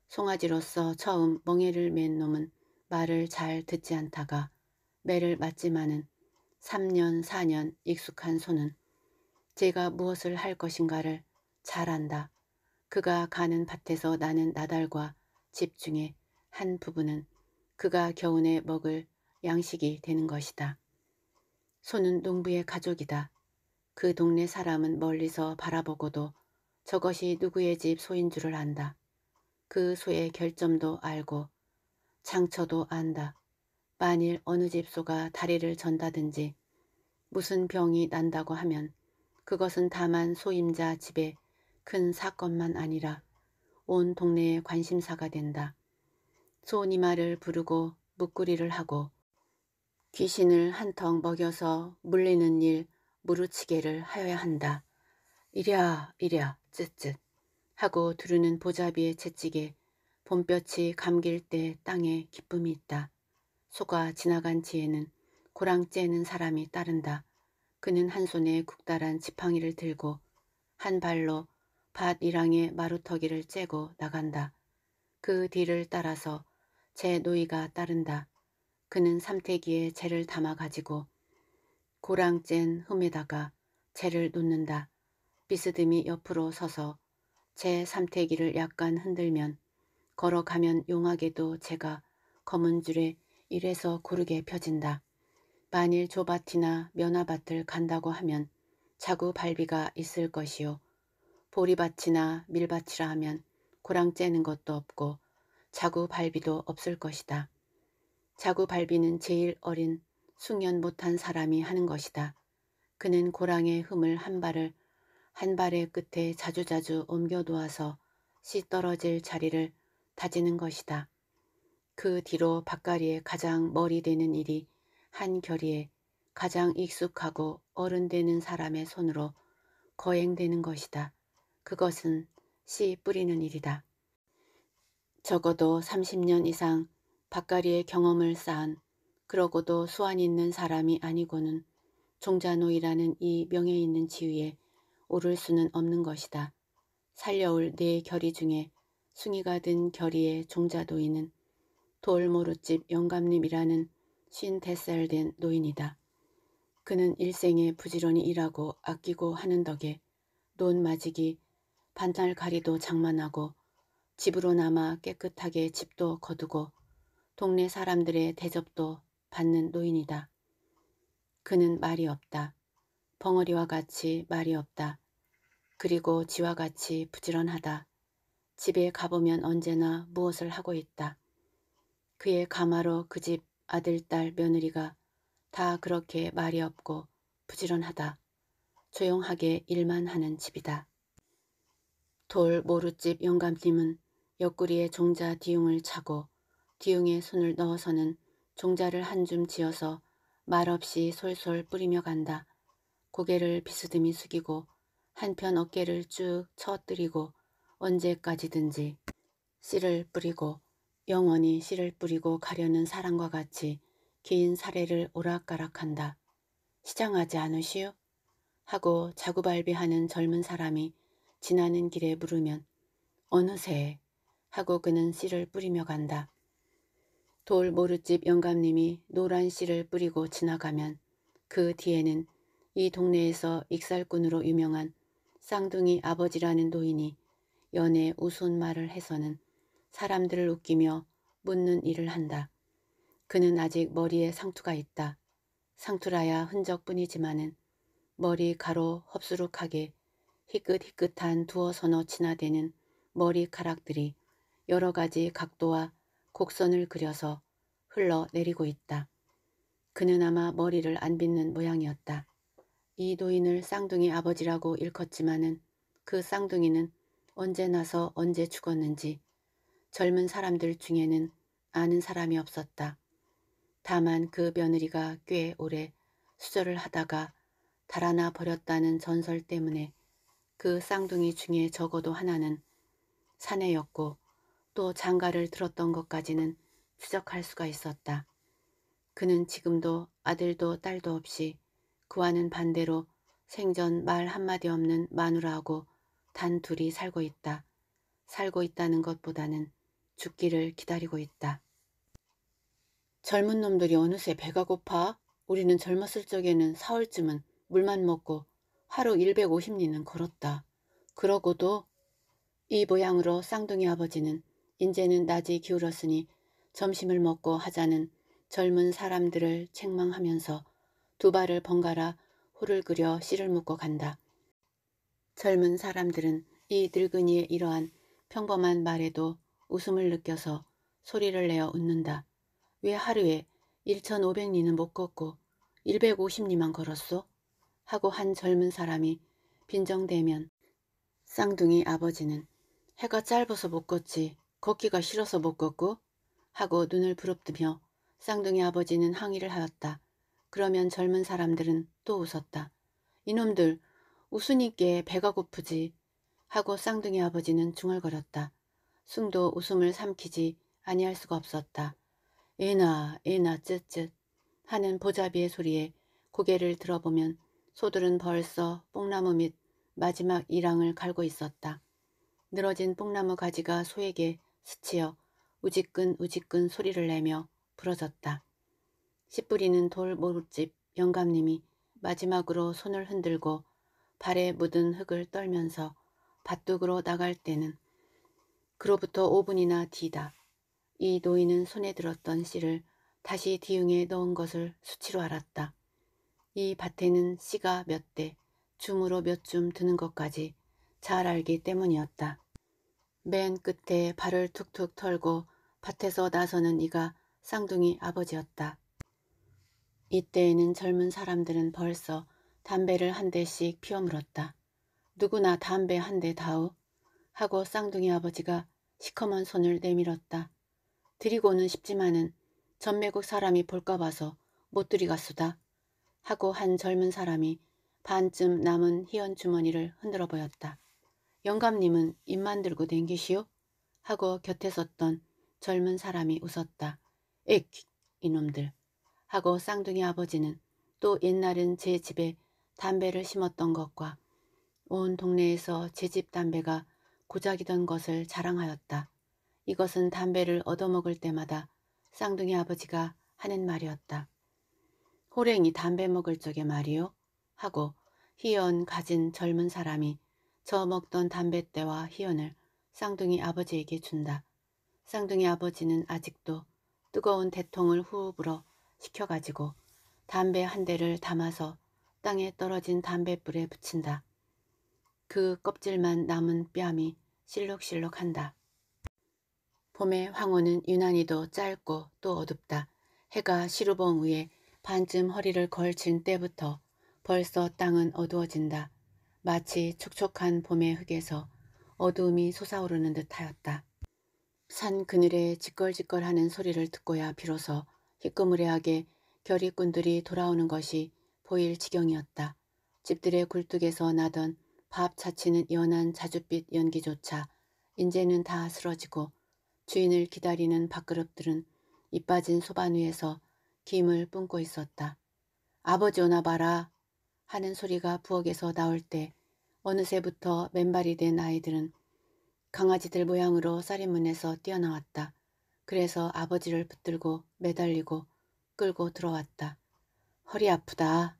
송아지로서 처음 멍에를 맨 놈은 말을 잘 듣지 않다가 매를 맞지만은 3년, 4년 익숙한 소는 제가 무엇을 할 것인가를 잘 안다. 그가 가는 밭에서 나는 나달과 집중의 한 부분은 그가 겨우내 먹을 양식이 되는 것이다. 소는 농부의 가족이다. 그 동네 사람은 멀리서 바라보고도 저것이 누구의 집 소인 줄을 안다. 그 소의 결점도 알고 장처도 안다. 만일 어느 집 소가 다리를 전다든지 무슨 병이 난다고 하면 그것은 다만 소임자 집에 큰 사건만 아니라 온 동네의 관심사가 된다. 소니마를 부르고 묵구리를 하고 귀신을 한턱 먹여서 물리는 일 무르치게를 하여야 한다. 이랴 이랴 쯧쯧. 하고 두르는 보자비의 채찍에 봄볕이 감길 때 땅에 기쁨이 있다. 소가 지나간 지에는 고랑째는 사람이 따른다. 그는 한 손에 국다란 지팡이를 들고 한 발로 밭 이랑의 마루터기를 째고 나간다. 그 뒤를 따라서 제 노이가 따른다. 그는 삼태기에 재를 담아 가지고 고랑쨘 흠에다가 재를 놓는다. 비스듬히 옆으로 서서 제 삼태기를 약간 흔들면 걸어가면 용하게도 제가 검은 줄에 이래서 고르게 펴진다. 만일 조밭이나 면화밭을 간다고 하면 자구 발비가 있을 것이요. 보리밭이나 밀밭이라 하면 고랑 째는 것도 없고 자구 발비도 없을 것이다. 자구 발비는 제일 어린 숙련 못한 사람이 하는 것이다. 그는 고랑의 흠을 한 발을 한 발의 끝에 자주자주 옮겨 놓아서 씨 떨어질 자리를 다지는 것이다. 그 뒤로 박가리에 가장 머리 되는 일이 한결의에 가장 익숙하고 어른 되는 사람의 손으로 거행되는 것이다. 그것은 씨 뿌리는 일이다. 적어도 30년 이상 박가리의 경험을 쌓은 그러고도 수완 있는 사람이 아니고는 종자노이라는 이 명예 있는 지위에 오를 수는 없는 것이다. 살려올 네 결의 중에 숭이가 든 결의의 종자도인은 돌모루집 영감님이라는 신3살된 노인이다. 그는 일생에 부지런히 일하고 아끼고 하는 덕에 논마직이 반달 가리도 장만하고 집으로 남아 깨끗하게 집도 거두고 동네 사람들의 대접도 받는 노인이다. 그는 말이 없다. 벙어리와 같이 말이 없다. 그리고 지와 같이 부지런하다. 집에 가보면 언제나 무엇을 하고 있다. 그의 가마로 그 집 아들, 딸, 며느리가 다 그렇게 말이 없고 부지런하다. 조용하게 일만 하는 집이다. 돌 모루집 영감님은 옆구리에 종자 디웅을 차고 디웅에 손을 넣어서는 종자를 한 줌 지어서 말없이 솔솔 뿌리며 간다. 고개를 비스듬히 숙이고 한편 어깨를 쭉 쳐뜨리고 언제까지든지 씨를 뿌리고 영원히 씨를 뿌리고 가려는 사람과 같이 긴 사례를 오락가락한다. 시장하지 않으시오? 하고 자구발비하는 젊은 사람이 지나는 길에 물으면 어느새 하고 그는 씨를 뿌리며 간다. 돌 모르집 영감님이 노란 씨를 뿌리고 지나가면 그 뒤에는 이 동네에서 익살꾼으로 유명한 쌍둥이 아버지라는 노인이 연애 우스운 말을 해서는 사람들을 웃기며 묻는 일을 한다. 그는 아직 머리에 상투가 있다. 상투라야 흔적뿐이지만은 머리 가로 흡수룩하게 희끗희끗한 두어 서너 치나 되는 머리카락들이 여러 가지 각도와 곡선을 그려서 흘러내리고 있다. 그는 아마 머리를 안 빗는 모양이었다. 이 노인을 쌍둥이 아버지라고 일컫지만은 그 쌍둥이는 언제 나서 언제 죽었는지 젊은 사람들 중에는 아는 사람이 없었다. 다만 그 며느리가 꽤 오래 수절을 하다가 달아나 버렸다는 전설 때문에 그 쌍둥이 중에 적어도 하나는 사내였고 또 장가를 들었던 것까지는 추적할 수가 있었다. 그는 지금도 아들도 딸도 없이 그와는 반대로 생전 말 한마디 없는 마누라하고 단 둘이 살고 있다. 살고 있다는 것보다는 죽기를 기다리고 있다. 젊은 놈들이 어느새 배가 고파 우리는 젊었을 적에는 사흘쯤은 물만 먹고 하루 150리는 걸었다. 그러고도 이 모양으로 쌍둥이 아버지는 인제는 낮이 기울었으니 점심을 먹고 하자는 젊은 사람들을 책망하면서 두 발을 번갈아 홀을 그려 씨를 묶어 간다. 젊은 사람들은 이 늙은이의 이러한 평범한 말에도 웃음을 느껴서 소리를 내어 웃는다. 왜 하루에 1,500리는 못 걷고 150리만 걸었소? 하고 한 젊은 사람이 빈정대면 쌍둥이 아버지는 해가 짧아서 못 걷지 걷기가 싫어서 못 걷고 하고 눈을 부릅뜨며 쌍둥이 아버지는 항의를 하였다. 그러면 젊은 사람들은 또 웃었다. 이놈들 웃으니께 배가 고프지 하고 쌍둥이 아버지는 중얼거렸다. 숭도 웃음을 삼키지 아니할 수가 없었다. 에나 에나 쯧쯧 하는 보자비의 소리에 고개를 들어보면 소들은 벌써 뽕나무 밑 마지막 이랑을 갈고 있었다. 늘어진 뽕나무 가지가 소에게 스치어 우직끈우직끈 소리를 내며 부러졌다. 씨 뿌리는 돌 모루집 영감님이 마지막으로 손을 흔들고 발에 묻은 흙을 떨면서 밭둑으로 나갈 때는 그로부터 5분이나 뒤다. 이 노인은 손에 들었던 씨를 다시 뒤응에 넣은 것을 수치로 알았다. 이 밭에는 씨가 몇 대, 줌으로 몇 줌 드는 것까지 잘 알기 때문이었다. 맨 끝에 발을 툭툭 털고 밭에서 나서는 이가 쌍둥이 아버지였다. 이때에는 젊은 사람들은 벌써 담배를 한 대씩 피어물었다 누구나 담배 한 대 다우 하고 쌍둥이 아버지가 시커먼 손을 내밀었다. 드리고는 싶지만은 전매국 사람이 볼까 봐서 못 들이갔수다 하고 한 젊은 사람이 반쯤 남은 희연 주머니를 흔들어 보였다. 영감님은 입만 들고 댕기시오? 하고 곁에 섰던 젊은 사람이 웃었다. 에이 이놈들 하고 쌍둥이 아버지는 또 옛날은 제 집에 담배를 심었던 것과 온 동네에서 제 집 담배가 고작이던 것을 자랑하였다. 이것은 담배를 얻어먹을 때마다 쌍둥이 아버지가 하는 말이었다. 호랭이 담배 먹을 적에 말이요? 하고 희연 가진 젊은 사람이 저 먹던 담뱃대와 희연을 쌍둥이 아버지에게 준다. 쌍둥이 아버지는 아직도 뜨거운 대통을 후불어 시켜가지고 담배 한 대를 담아서 땅에 떨어진 담배불에 붙인다. 그 껍질만 남은 뺨이 실룩실룩한다. 봄의 황혼은 유난히도 짧고 또 어둡다. 해가 시루봉 위에 반쯤 허리를 걸친 때부터 벌써 땅은 어두워진다. 마치 촉촉한 봄의 흙에서 어두움이 솟아오르는 듯하였다. 산 그늘에 지껄지껄하는 소리를 듣고야 비로소 희끄무레하게 결의꾼들이 돌아오는 것이 보일 지경이었다. 집들의 굴뚝에서 나던 밥 자취는 연한 자줏빛 연기조차 인제는 다 쓰러지고 주인을 기다리는 밥그릇들은 이빠진 소반 위에서 김을 뿜고 있었다. 아버지 오나 봐라 하는 소리가 부엌에서 나올 때 어느새부터 맨발이 된 아이들은 강아지들 모양으로 쌀인문에서 뛰어나왔다. 그래서 아버지를 붙들고 매달리고 끌고 들어왔다. 허리 아프다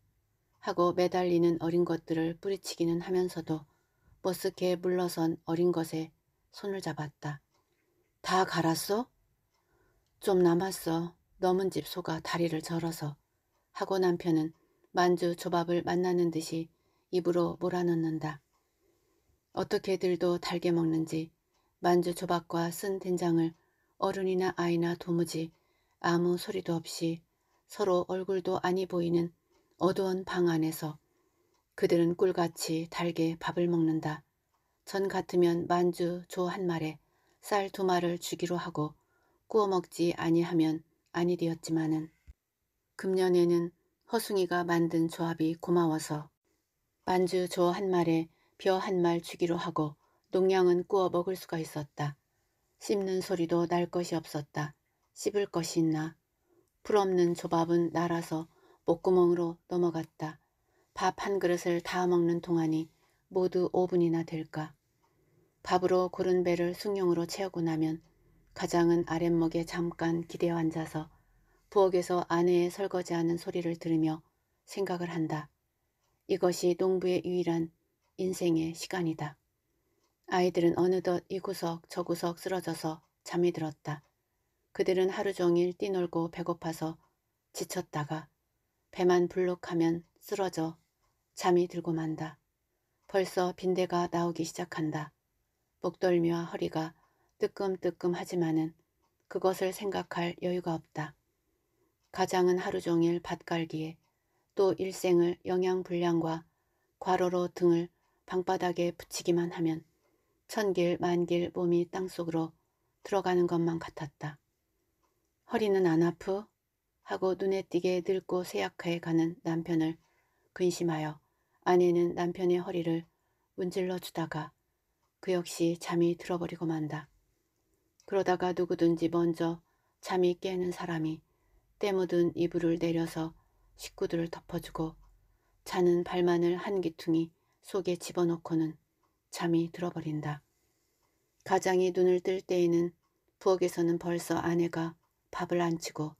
하고 매달리는 어린 것들을 뿌리치기는 하면서도 버스케에 물러선 어린 것에 손을 잡았다. 다 갈았어? 좀 남았어. 넘은 집 소가 다리를 절어서 하고 남편은 만주 조밥을 만나는 듯이 입으로 몰아넣는다. 어떻게들도 달게 먹는지 만주 조밥과 쓴 된장을 어른이나 아이나 도무지 아무 소리도 없이 서로 얼굴도 아니 보이는 어두운 방 안에서 그들은 꿀같이 달게 밥을 먹는다. 전 같으면 만주 조 한 말에 쌀 두 마를 주기로 하고 구워 먹지 아니하면 아니되었지만은 금년에는 허숭이가 만든 조합이 고마워서 만주 조 한 말에 벼 한 말 주기로 하고 농양은 구워 먹을 수가 있었다. 씹는 소리도 날 것이 없었다. 씹을 것이 있나. 풀없는 조밥은 날아서 목구멍으로 넘어갔다. 밥 한 그릇을 다 먹는 동안이 모두 5분이나 될까. 밥으로 고른 배를 숭늉으로 채우고 나면 가장은 아랫목에 잠깐 기대어 앉아서 부엌에서 아내의 설거지하는 소리를 들으며 생각을 한다. 이것이 농부의 유일한 인생의 시간이다. 아이들은 어느덧 이 구석 저 구석 쓰러져서 잠이 들었다. 그들은 하루 종일 뛰놀고 배고파서 지쳤다가 배만 불룩하면 쓰러져 잠이 들고 만다. 벌써 빈대가 나오기 시작한다. 목덜미와 허리가 뜨끔뜨끔하지만은 그것을 생각할 여유가 없다. 가장은 하루 종일 밭갈기에 또 일생을 영양불량과 과로로 등을 방바닥에 붙이기만 하면 천길 만길 몸이 땅속으로 들어가는 것만 같았다. 허리는 안 아프? 하고 눈에 띄게 늙고 쇠약해 가는 남편을 근심하여 아내는 남편의 허리를 문질러 주다가 그 역시 잠이 들어버리고 만다. 그러다가 누구든지 먼저 잠이 깨는 사람이 때묻은 이불을 내려서 식구들을 덮어주고 자는 발만을한 기퉁이 속에 집어넣고는 잠이 들어버린다. 가장이 눈을 뜰 때에는 부엌에서는 벌써 아내가 밥을 안 치고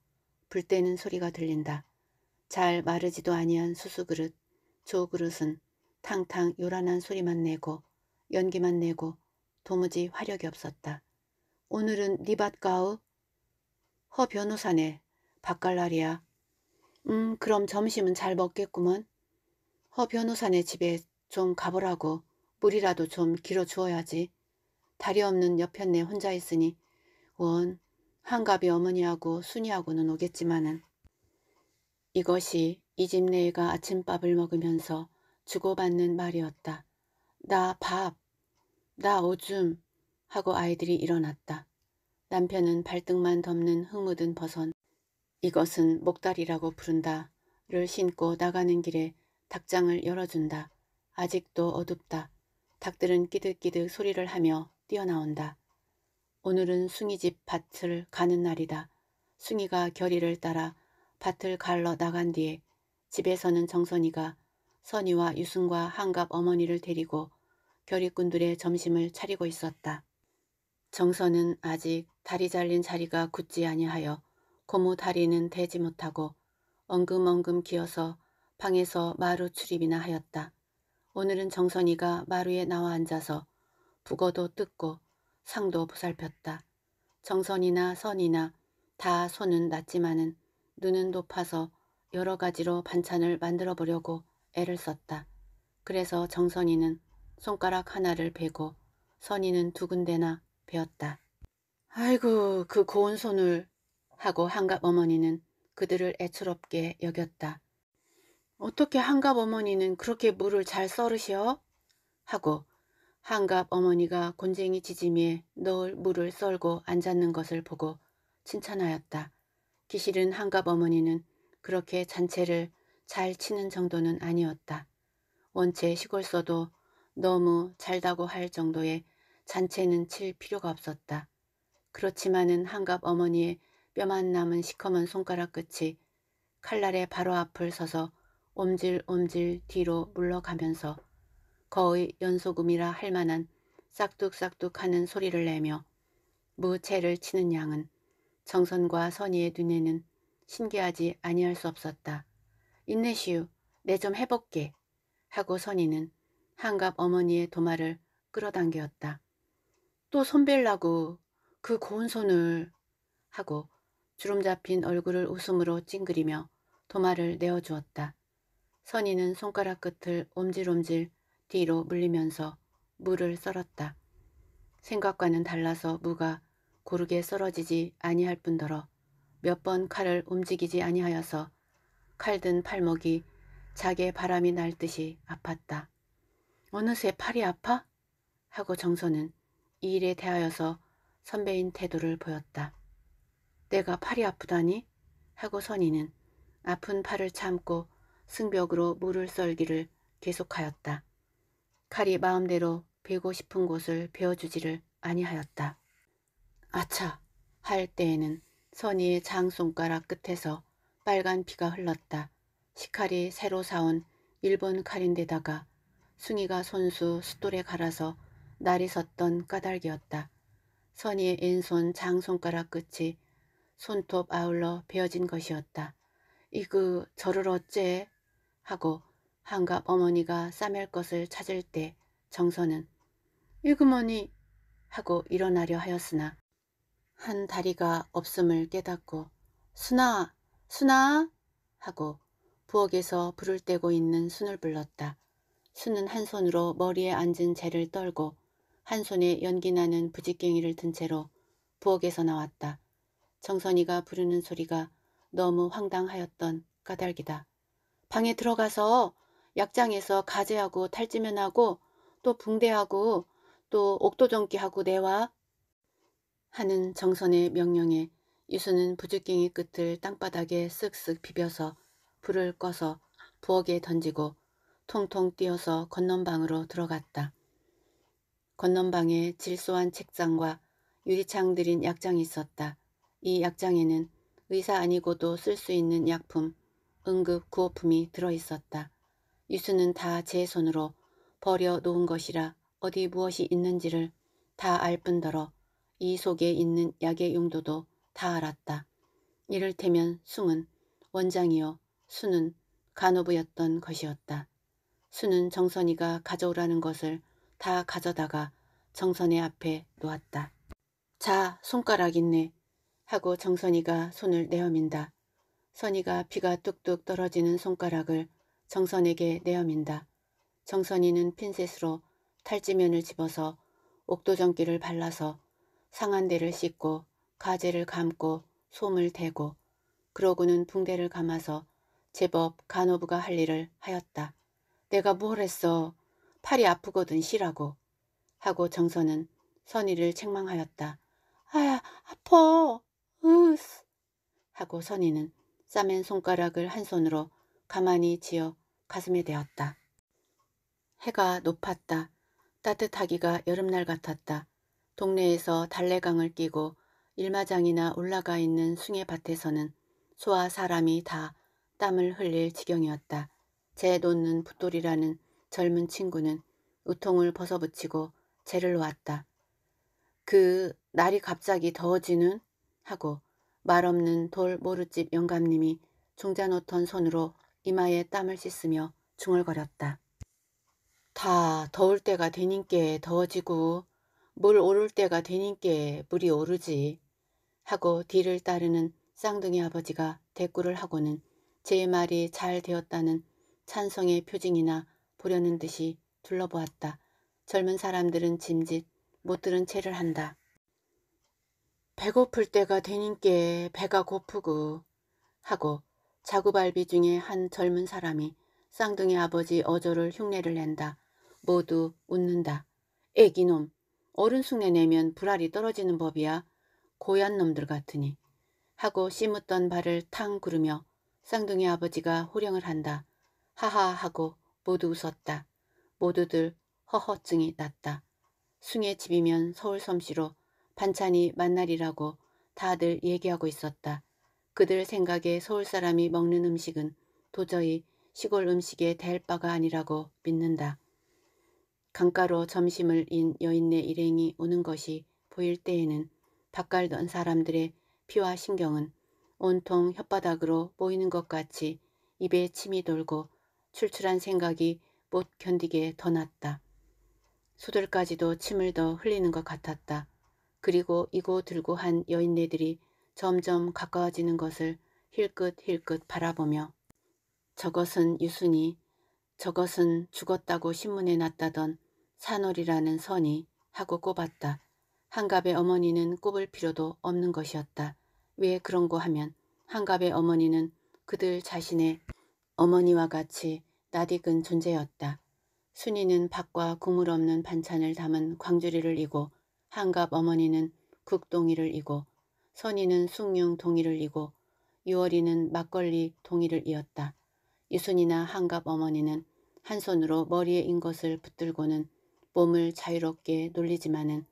불 때는 소리가 들린다. 잘 마르지도 아니한 수수그릇, 조그릇은 탕탕 요란한 소리만 내고 연기만 내고 도무지 화력이 없었다. 오늘은 니 밭가우? 네 허 변호사네. 바깔날이야. 음 그럼 점심은 잘 먹겠구먼. 허 변호사네 집에 좀 가보라고 뿌리라도 좀 길어 주어야지. 다리 없는 옆편네 혼자 있으니 원 한갑이 어머니하고 순이하고는 오겠지만은 이것이 이 집 내가 아침밥을 먹으면서 주고받는 말이었다. 나 밥, 나 오줌 하고 아이들이 일어났다. 남편은 발등만 덮는 흐뭇은 버선 이것은 목다리라고 부른다 를 신고 나가는 길에 닭장을 열어준다. 아직도 어둡다. 닭들은 끼득끼득 소리를 하며 뛰어나온다. 오늘은 숭이집 밭을 가는 날이다. 숭이가 결의를 따라 밭을 갈러 나간 뒤에 집에서는 정선이가 선이와 유승과 한갑 어머니를 데리고 결의꾼들의 점심을 차리고 있었다. 정선은 아직 다리 잘린 자리가 굳지 아니하여 고무 다리는 대지 못하고 엉금엉금 기어서 방에서 마루 출입이나 하였다. 오늘은 정선이가 마루에 나와 앉아서 북어도 뜯고 상도 보살폈다. 정선이나 선이나 다 손은 낮지만은 눈은 높아서 여러 가지로 반찬을 만들어 보려고 애를 썼다. 그래서 정선이는 손가락 하나를 베고 선이는 두 군데나 베었다. 아이고 그 고운 손을 하고 한갑 어머니는 그들을 애처롭게 여겼다. 어떻게 한갑 어머니는 그렇게 물을 잘 썰으시오? 하고 한갑 어머니가 곤쟁이 지짐이에 널 물을 썰고 앉았는 것을 보고 칭찬하였다. 기실은 한갑 어머니는 그렇게 잔채를잘 치는 정도는 아니었다. 원체 시골써도 너무 잘다고 할 정도의 잔채는칠 필요가 없었다. 그렇지만은 한갑 어머니의 뼈만 남은 시커먼 손가락 끝이 칼날의 바로 앞을 서서 옴질옴질 뒤로 물러가면서 거의 연소금이라할 만한 싹둑싹둑 하는 소리를 내며 무채를 치는 양은 정선과 선의의 눈에는 신기하지 아니할 수 없었다. 인내시우, 내 좀 해볼게. 하고 선의는 한갑 어머니의 도마를 끌어당겼다. 또손벨라고그 고운 손을 하고 주름 잡힌 얼굴을 웃음으로 찡그리며 도마를 내어주었다. 선이는 손가락 끝을 옴질옴질 뒤로 물리면서 물을 썰었다. 생각과는 달라서 무가 고르게 썰어지지 아니할 뿐더러 몇 번 칼을 움직이지 아니하여서 칼든 팔목이 자게 바람이 날 듯이 아팠다. 어느새 팔이 아파? 하고 정서는이 일에 대하여서 선배인 태도를 보였다. 내가 팔이 아프다니? 하고 선이는 아픈 팔을 참고 승벽으로 물을 썰기를 계속하였다. 칼이 마음대로 베고 싶은 곳을 베어주지를 아니하였다. 아차! 할 때에는 선의의 장손가락 끝에서 빨간 피가 흘렀다. 시칼이 새로 사온 일본 칼인데다가 숭이가 손수 숫돌에 갈아서 날이 섰던 까닭이었다. 선의의 왼손 장손가락 끝이 손톱 아울러 베어진 것이었다. 이 그 저를 어째 하고 한갑 어머니가 싸맬 것을 찾을 때 정선은 이그머니 하고 일어나려 하였으나 한 다리가 없음을 깨닫고 순아 순아 하고 부엌에서 불을 떼고 있는 순을 불렀다. 순은 한 손으로 머리에 앉은 재를 떨고 한 손에 연기나는 부지깽이를 든 채로 부엌에서 나왔다. 정선이가 부르는 소리가 너무 황당하였던 까닭이다. 방에 들어가서 약장에서 가재하고 탈지면하고 또 붕대하고 또 옥도전기하고 내와 하는 정선의 명령에 유수는 부즈갱이 끝을 땅바닥에 쓱쓱 비벼서 불을 꺼서 부엌에 던지고 통통 뛰어서 건넌방으로 들어갔다. 건넌방에 질소한 책장과 유리창 들인 약장이 있었다. 이 약장에는 의사 아니고도 쓸 수 있는 약품, 응급 구호품이 들어있었다. 유수는 다 제 손으로 버려 놓은 것이라 어디 무엇이 있는지를 다 알 뿐더러 이 속에 있는 약의 용도도 다 알았다. 이를테면 숭은 원장이요 수는 간호부였던 것이었다. 수는 정선이가 가져오라는 것을 다 가져다가 정선의 앞에 놓았다. 자 손가락 있네 하고 정선이가 손을 내어민다. 선이가 피가 뚝뚝 떨어지는 손가락을 정선에게 내어민다. 정선이는 핀셋으로 탈지면을 집어서 옥도전기를 발라서 상한 대를 씻고 가재를 감고 솜을 대고 그러고는 붕대를 감아서 제법 간호부가 할 일을 하였다. 내가 뭘 했어. 팔이 아프거든 쉬라고. 하고 정선은 선이를 책망하였다. 아야 아파 으스 하고 선이는 싸맨 손가락을 한 손으로 가만히 지어 가슴에 대었다. 해가 높았다. 따뜻하기가 여름날 같았다. 동네에서 달래강을 끼고 일마장이나 올라가 있는 숭해밭에서는 소와 사람이 다 땀을 흘릴 지경이었다. 재 놓는 붓돌이라는 젊은 친구는 우통을 벗어붙이고 재를 놓았다. 그 날이 갑자기 더워지는 하고 말없는 돌 모루집 영감님이 종자 놓던 손으로 이마에 땀을 씻으며 중얼거렸다. 다 더울 때가 되니께 더워지고 물 오를 때가 되니께 물이 오르지 하고 뒤를 따르는 쌍둥이 아버지가 대꾸를 하고는 제 말이 잘 되었다는 찬성의 표징이나 보려는 듯이 둘러보았다. 젊은 사람들은 짐짓, 못 들은 채를 한다. 배고플 때가 되니께 배가 고프구 하고 자구발비 중에 한 젊은 사람이 쌍둥이 아버지 어조를 흉내를 낸다. 모두 웃는다. 애기놈 어른 흉내 내면 불알이 떨어지는 법이야. 고얀 놈들 같으니 하고 심었던 발을 탕 구르며 쌍둥이 아버지가 호령을 한다. 하하 하고 모두 웃었다. 모두들 허허증이 났다. 숭의 집이면 서울 섬시로 반찬이 만날이라고 다들 얘기하고 있었다. 그들 생각에 서울 사람이 먹는 음식은 도저히 시골 음식에 댈 바가 아니라고 믿는다. 강가로 점심을 인 여인네 일행이 오는 것이 보일 때에는 닭갈던 사람들의 피와 신경은 온통 혓바닥으로 모이는 것 같이 입에 침이 돌고 출출한 생각이 못 견디게 더 났다. 소들까지도 침을 더 흘리는 것 같았다. 그리고 이고 들고 한 여인네들이 점점 가까워지는 것을 힐끗힐끗 바라보며 저것은 유순이 저것은 죽었다고 신문에 났다던 산월이라는 선이 하고 꼽았다. 한갑의 어머니는 꼽을 필요도 없는 것이었다. 왜 그런고 하면 한갑의 어머니는 그들 자신의 어머니와 같이 낯익은 존재였다. 순이는 밥과 국물 없는 반찬을 담은 광주리를 이고 한갑 어머니는 국동이를 이고 선이는 숭룡 동이를 이고 유월이는 막걸리 동이를 이었다. 유순이나 한갑 어머니는 한 손으로 머리에 인 것을 붙들고는 몸을 자유롭게 놀리지만은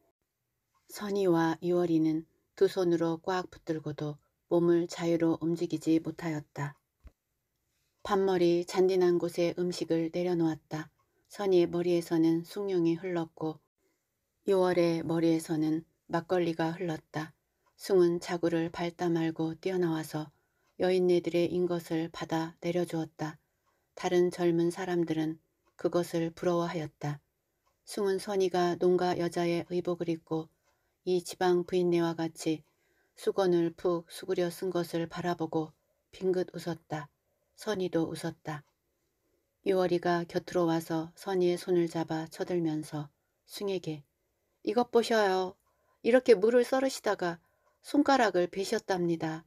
선이와 유월이는 두 손으로 꽉 붙들고도 몸을 자유로 움직이지 못하였다. 밥머리 잔디난 곳에 음식을 내려놓았다. 선이의 머리에서는 숭룡이 흘렀고 6월의 머리에서는 막걸리가 흘렀다. 숭은 자구를 발다 말고 뛰어나와서 여인네들의 인것을 받아 내려주었다. 다른 젊은 사람들은 그것을 부러워하였다. 숭은 선이가 농가 여자의 의복을 입고 이 지방 부인네와 같이 수건을 푹 수그려 쓴 것을 바라보고 빙긋 웃었다. 선이도 웃었다. 유월이가 곁으로 와서 선이의 손을 잡아 쳐들면서 숭에게 이것 보셔요. 이렇게 물을 썰으시다가 손가락을 베셨답니다.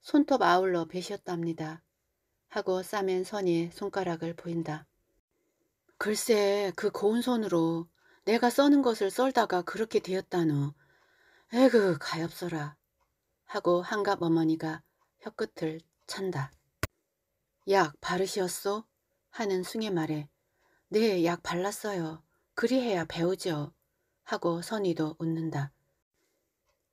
손톱 아울러 베셨답니다. 하고 싸맨 선이의 손가락을 보인다. 글쎄 그 고운 손으로 내가 써는 것을 썰다가 그렇게 되었다노. 에그 가엾어라. 하고 한갑 어머니가 혀끝을 찬다. 약 바르시었소? 하는 숭의 말에 네 약 발랐어요. 그리해야 배우죠. 하고 선이도 웃는다.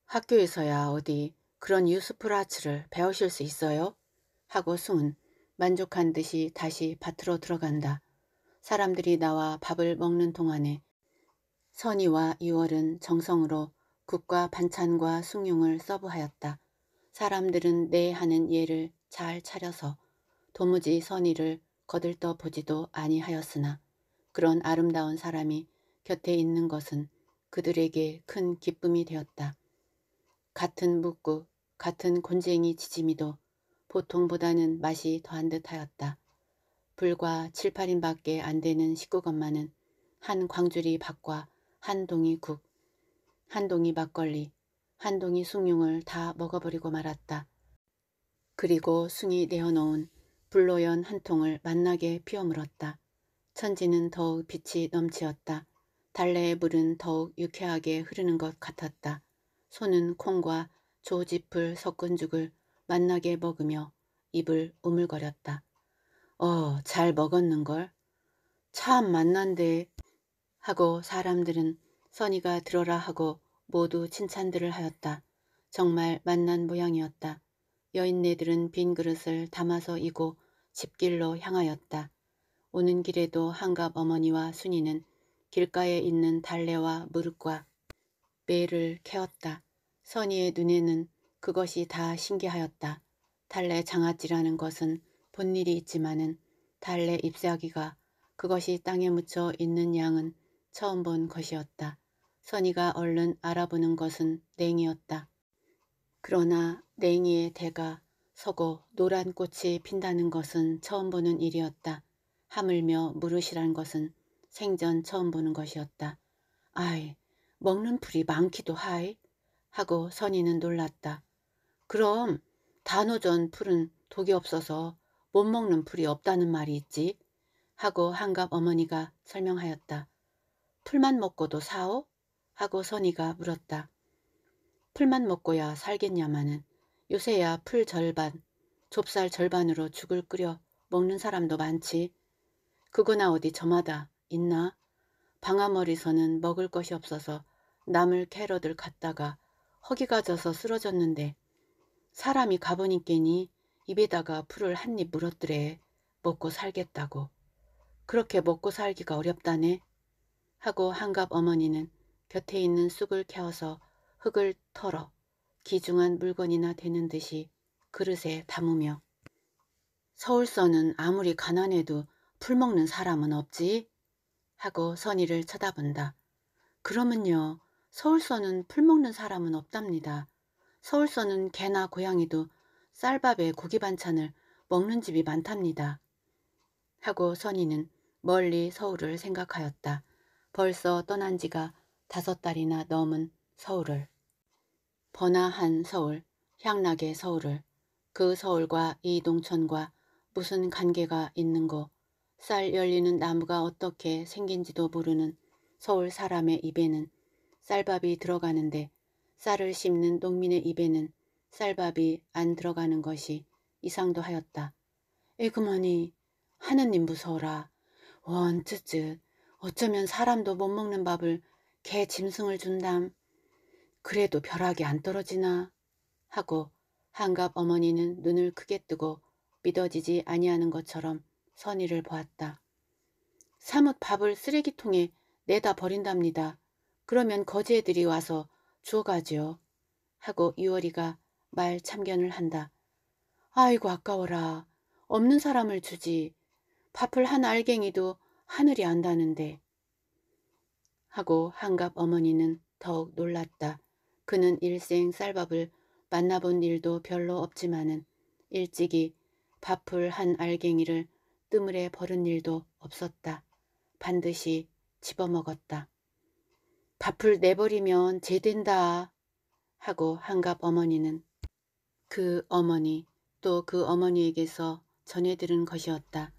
학교에서야 어디 그런 유스프라츠를 배우실 수 있어요? 하고 승은 만족한 듯이 다시 밭으로 들어간다. 사람들이 나와 밥을 먹는 동안에 선이와 유월은 정성으로 국과 반찬과 숭늉을 서브하였다. 사람들은 내 네 하는 예를 잘 차려서 도무지 선의를 거들떠 보지도 아니하였으나 그런 아름다운 사람이 곁에 있는 것은 그들에게 큰 기쁨이 되었다. 같은 묵구, 같은 곤쟁이 지짐이도 보통보다는 맛이 더한 듯하였다. 불과 7, 8인밖에 안 되는 식구것만은한 광주리 밥과 한 동이 국, 한 동이 막걸리, 한 동이 숭늉을 다 먹어버리고 말았다. 그리고 숭이 내어놓은 불로연 한 통을 만나게 피어물었다. 천지는 더욱 빛이 넘치었다. 달래의 물은 더욱 유쾌하게 흐르는 것 같았다. 손은 콩과 조지풀 섞은 죽을 맛나게 먹으며 입을 우물거렸다. 어, 잘 먹었는걸? 참 맛난데 하고 사람들은 선이가 들어라 하고 모두 칭찬들을 하였다. 정말 맛난 모양이었다. 여인네들은 빈 그릇을 담아서 이고 집길로 향하였다. 오는 길에도 한갑 어머니와 순이는 길가에 있는 달래와 무릎과 매를 캐었다. 선의의 눈에는 그것이 다 신기하였다. 달래 장아찌라는 것은 본일이 있지만은 달래 잎사귀가 그것이 땅에 묻혀 있는 양은 처음 본 것이었다. 선이가 얼른 알아보는 것은 냉이었다. 그러나 냉이의 대가 서고 노란 꽃이 핀다는 것은 처음 보는 일이었다. 하물며 무릇이란 것은 생전 처음 보는 것이었다. 아이, 먹는 풀이 많기도 하이. 하고 선인는 놀랐다. 그럼 단호전 풀은 독이 없어서 못 먹는 풀이 없다는 말이 있지. 하고 한갑 어머니가 설명하였다. 풀만 먹고도 사오? 하고 선이가 물었다. 풀만 먹고야 살겠냐마는 요새야 풀 절반, 좁쌀 절반으로 죽을 끓여 먹는 사람도 많지. 그거나 어디 저마다 있나? 방아머리서는 먹을 것이 없어서 남을 캐러들 갔다가 허기가 져서 쓰러졌는데 사람이 가보니 깨니 입에다가 풀을 한입 물었더래 먹고 살겠다고 그렇게 먹고 살기가 어렵다네 하고 한갑 어머니는 곁에 있는 쑥을 캐어서 흙을 털어 기중한 물건이나 되는 듯이 그릇에 담으며 서울서는 아무리 가난해도 풀 먹는 사람은 없지 하고 선의를 쳐다본다. 그러면요. 서울서는 풀 먹는 사람은 없답니다. 서울서는 개나 고양이도 쌀밥에 고기 반찬을 먹는 집이 많답니다. 하고 선이는 멀리 서울을 생각하였다. 벌써 떠난 지가 다섯 달이나 넘은 서울을. 번화한 서울, 향락의 서울을. 그 서울과 이동천과 무슨 관계가 있는고 쌀 열리는 나무가 어떻게 생긴지도 모르는 서울 사람의 입에는 쌀밥이 들어가는데 쌀을 심는 농민의 입에는 쌀밥이 안 들어가는 것이 이상도 하였다. 에그머니 하느님 무서워라. 원쯔쯔 어쩌면 사람도 못 먹는 밥을 개 짐승을 준담. 그래도 벼락이 안 떨어지나 하고 한갑 어머니는 눈을 크게 뜨고 믿어지지 아니하는 것처럼 선의를 보았다. 사뭇 밥을 쓰레기통에 내다 버린답니다. 그러면 거지들이 와서 주워가지요. 하고 유월이가 말 참견을 한다. 아이고 아까워라. 없는 사람을 주지. 밥을 한 알갱이도 하늘이 안다는데. 하고 한갑 어머니는 더욱 놀랐다. 그는 일생 쌀밥을 만나본 일도 별로 없지만은 일찍이 밥풀 한 알갱이를 뜨물에 버른 일도 없었다. 반드시 집어먹었다. 밥을 내버리면 제된다 하고 한갑 어머니는 그 어머니 또 그 어머니에게서 전해들은 것이었다.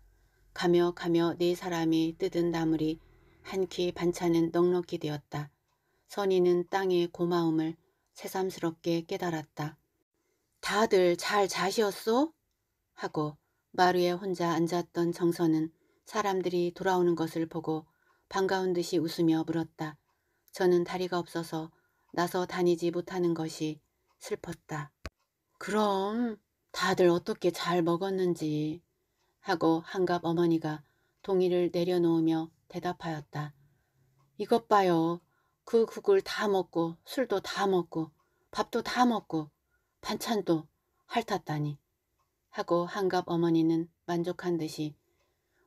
가며 가며 네 사람이 뜯은 나물이 한 끼 반찬은 넉넉히 되었다. 선인은 땅의 고마움을 새삼스럽게 깨달았다. 다들 잘자셨소 하고 말 위에 혼자 앉았던 정선은 사람들이 돌아오는 것을 보고 반가운 듯이 웃으며 물었다. 저는 다리가 없어서 나서 다니지 못하는 것이 슬펐다. 그럼 다들 어떻게 잘 먹었는지 하고 한갑 어머니가 동의를 내려놓으며 대답하였다. 이것 봐요. 그 국을 다 먹고 술도 다 먹고 밥도 다 먹고 반찬도 핥았다니 하고 한갑 어머니는 만족한 듯이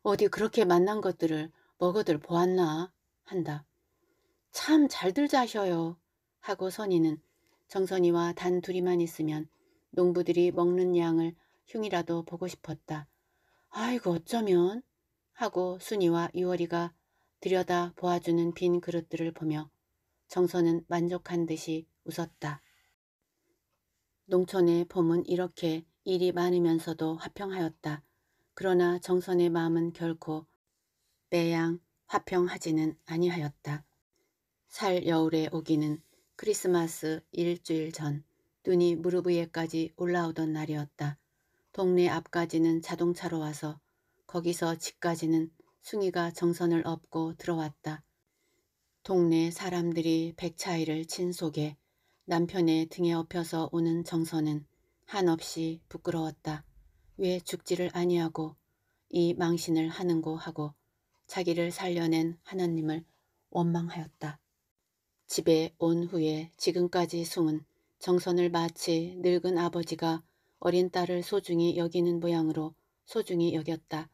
어디 그렇게 만난 것들을 먹어들 보았나 한다. 참 잘들 자셔요 하고 선이는 정선이와 단 둘이만 있으면 농부들이 먹는 양을 흉이라도 보고 싶었다. 아이고 어쩌면 하고 순이와 유월이가 들여다 보아주는 빈 그릇들을 보며 정선은 만족한 듯이 웃었다. 농촌의 봄은 이렇게 일이 많으면서도 화평하였다. 그러나 정선의 마음은 결코 매양 화평하지는 아니하였다. 살여울에 오기는 크리스마스 일주일 전 눈이 무릎 위에까지 올라오던 날이었다. 동네 앞까지는 자동차로 와서 거기서 집까지는 숭이가 정선을 업고 들어왔다. 동네 사람들이 백차이를 친 속에 남편의 등에 업혀서 오는 정선은 한없이 부끄러웠다. 왜 죽지를 아니하고 이 망신을 하는고 하고 자기를 살려낸 하나님을 원망하였다. 집에 온 후에 지금까지 숨은 정선을 마치 늙은 아버지가 어린 딸을 소중히 여기는 모양으로 소중히 여겼다.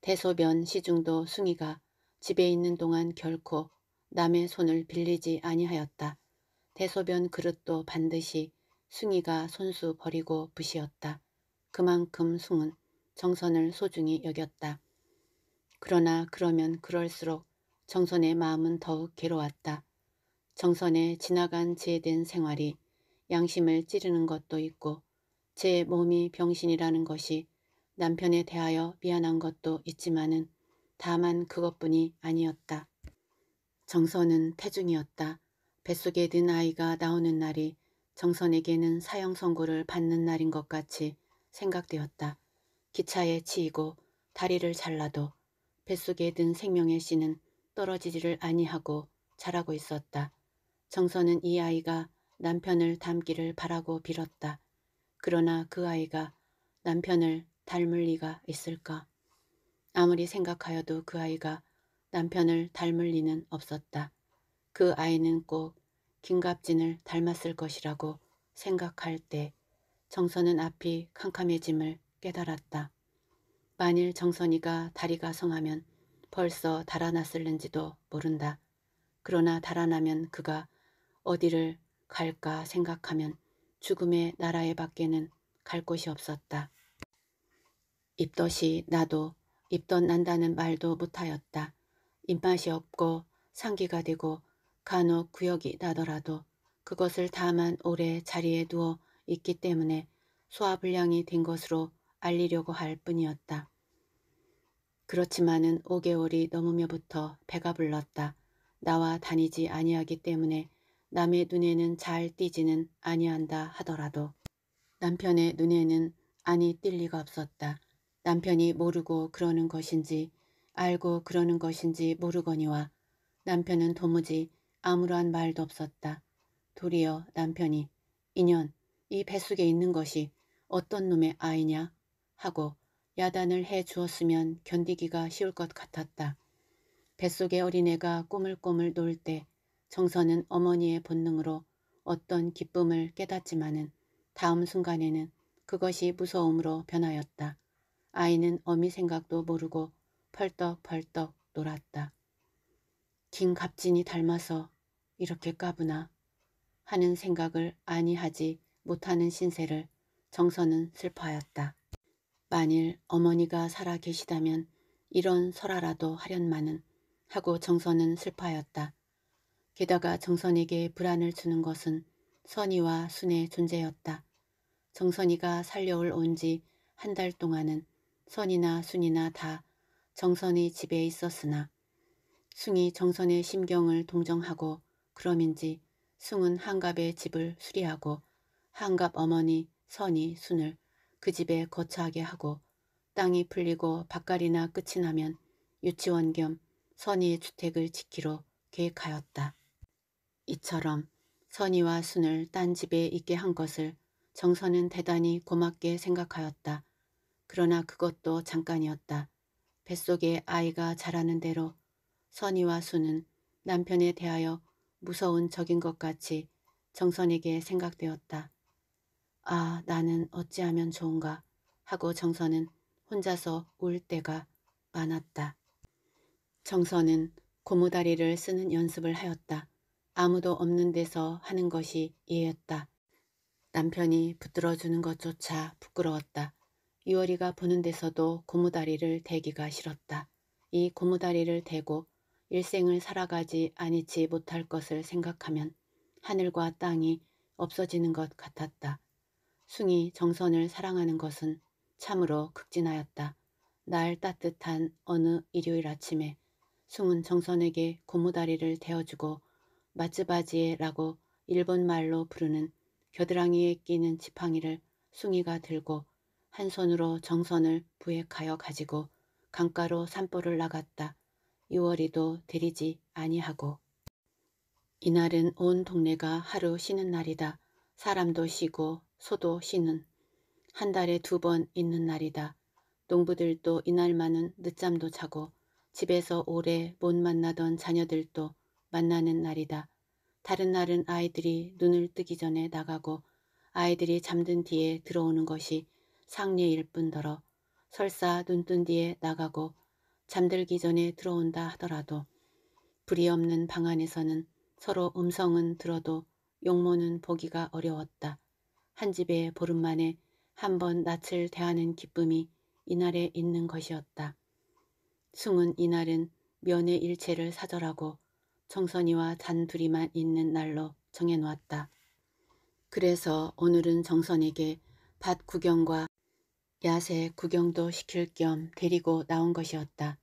대소변 시중도 숭이가 집에 있는 동안 결코 남의 손을 빌리지 아니하였다. 대소변 그릇도 반드시 승희가 손수 버리고 부시었다. 그만큼 숭은 정선을 소중히 여겼다. 그러나 그러면 그럴수록 정선의 마음은 더욱 괴로웠다. 정선의 지나간 지혜된 생활이 양심을 찌르는 것도 있고 제 몸이 병신이라는 것이 남편에 대하여 미안한 것도 있지만은 다만 그것뿐이 아니었다. 정선은 태중이었다. 뱃속에 든 아이가 나오는 날이 정선에게는 사형 선고를 받는 날인 것 같이 생각되었다. 기차에 치이고 다리를 잘라도 뱃속에 든 생명의 씨는 떨어지지를 아니하고 자라고 있었다. 정선은 이 아이가 남편을 닮기를 바라고 빌었다. 그러나 그 아이가 남편을 닮을 리가 있을까? 아무리 생각하여도 그 아이가 남편을 닮을 리는 없었다. 그 아이는 꼭 김갑진을 닮았을 것이라고 생각할 때 정선은 앞이 캄캄해짐을 깨달았다. 만일 정선이가 다리가 성하면 벌써 달아났을는지도 모른다. 그러나 달아나면 그가 어디를 갈까 생각하면 죽음의 나라에 밖에는 갈 곳이 없었다. 입덧이 나도 입덧 난다는 말도 못하였다. 입맛이 없고 상기가 되고 간혹 구역이 나더라도 그것을 다만 오래 자리에 누워 있기 때문에 소화불량이 된 것으로 알리려고 할 뿐이었다. 그렇지만은 5개월이 넘으며부터 배가 불렀다. 나와 다니지 아니하기 때문에 남의 눈에는 잘 띄지는 아니한다 하더라도 남편의 눈에는 아니 띌 리가 없었다. 남편이 모르고 그러는 것인지 알고 그러는 것인지 모르거니와 남편은 도무지 아무런 말도 없었다. 도리어 남편이 인연 이배속에 있는 것이 어떤 놈의 아이냐 하고 야단을 해 주었으면 견디기가 쉬울 것 같았다. 뱃속의 어린애가 꼬물꼬물 놀 때 정선은 어머니의 본능으로 어떤 기쁨을 깨닫지만은 다음 순간에는 그것이 무서움으로 변하였다. 아이는 어미 생각도 모르고 펄떡펄떡 놀았다. 긴 갑진이 닮아서 이렇게 까부나 하는 생각을 아니하지 못하는 신세를 정선은 슬퍼하였다. 만일 어머니가 살아 계시다면 이런 설화라도 하련마는 하고 정선은 슬퍼하였다. 게다가 정선에게 불안을 주는 것은 선이와 순의 존재였다. 정선이가 살려올 온 지 한 달 동안은 선이나 순이나 다 정선이 집에 있었으나 숭이 정선의 심경을 동정하고 그럼인지 숭은 한갑의 집을 수리하고 한갑 어머니 선이 순을 그 집에 거처하게 하고 땅이 풀리고 밭갈이나 끝이 나면 유치원 겸 선이의 주택을 지키로 계획하였다. 이처럼 선이와 순을 딴 집에 있게 한 것을 정선은 대단히 고맙게 생각하였다. 그러나 그것도 잠깐이었다. 뱃속에 아이가 자라는 대로 선이와 순은 남편에 대하여 무서운 적인 것 같이 정선에게 생각되었다. 아, 나는 어찌하면 좋은가 하고 정선은 혼자서 울 때가 많았다. 정선은 고무다리를 쓰는 연습을 하였다. 아무도 없는 데서 하는 것이 이해했다. 남편이 붙들어주는 것조차 부끄러웠다. 유월이가 보는 데서도 고무다리를 대기가 싫었다. 이 고무다리를 대고 일생을 살아가지 아니치 못할 것을 생각하면 하늘과 땅이 없어지는 것 같았다. 숭이 정선을 사랑하는 것은 참으로 극진하였다. 날 따뜻한 어느 일요일 아침에 숭은 정선에게 고무다리를 대어주고 마츠바지에라고 일본 말로 부르는 겨드랑이에 끼는 지팡이를 숭이가 들고 한 손으로 정선을 부액하여 가지고 강가로 산보를 나갔다. 6월이도들리지 아니하고 이날은 온 동네가 하루 쉬는 날이다. 사람도 쉬고 소도 쉬는 한 달에 두 번 있는 날이다. 농부들도 이날만은 늦잠도 자고 집에서 오래 못 만나던 자녀들도 만나는 날이다. 다른 날은 아이들이 눈을 뜨기 전에 나가고 아이들이 잠든 뒤에 들어오는 것이 상례일 뿐더러 설사 눈 뜬 뒤에 나가고 잠들기 전에 들어온다 하더라도 불이 없는 방 안에서는 서로 음성은 들어도 용모는 보기가 어려웠다. 한 집에 보름 만에 한 번 낯을 대하는 기쁨이 이날에 있는 것이었다. 숭은 이날은 면의 일체를 사절하고 정선이와 잔 둘이만 있는 날로 정해놓았다. 그래서 오늘은 정선에게 밭 구경과 야새 구경도 시킬 겸 데리고 나온 것이었다.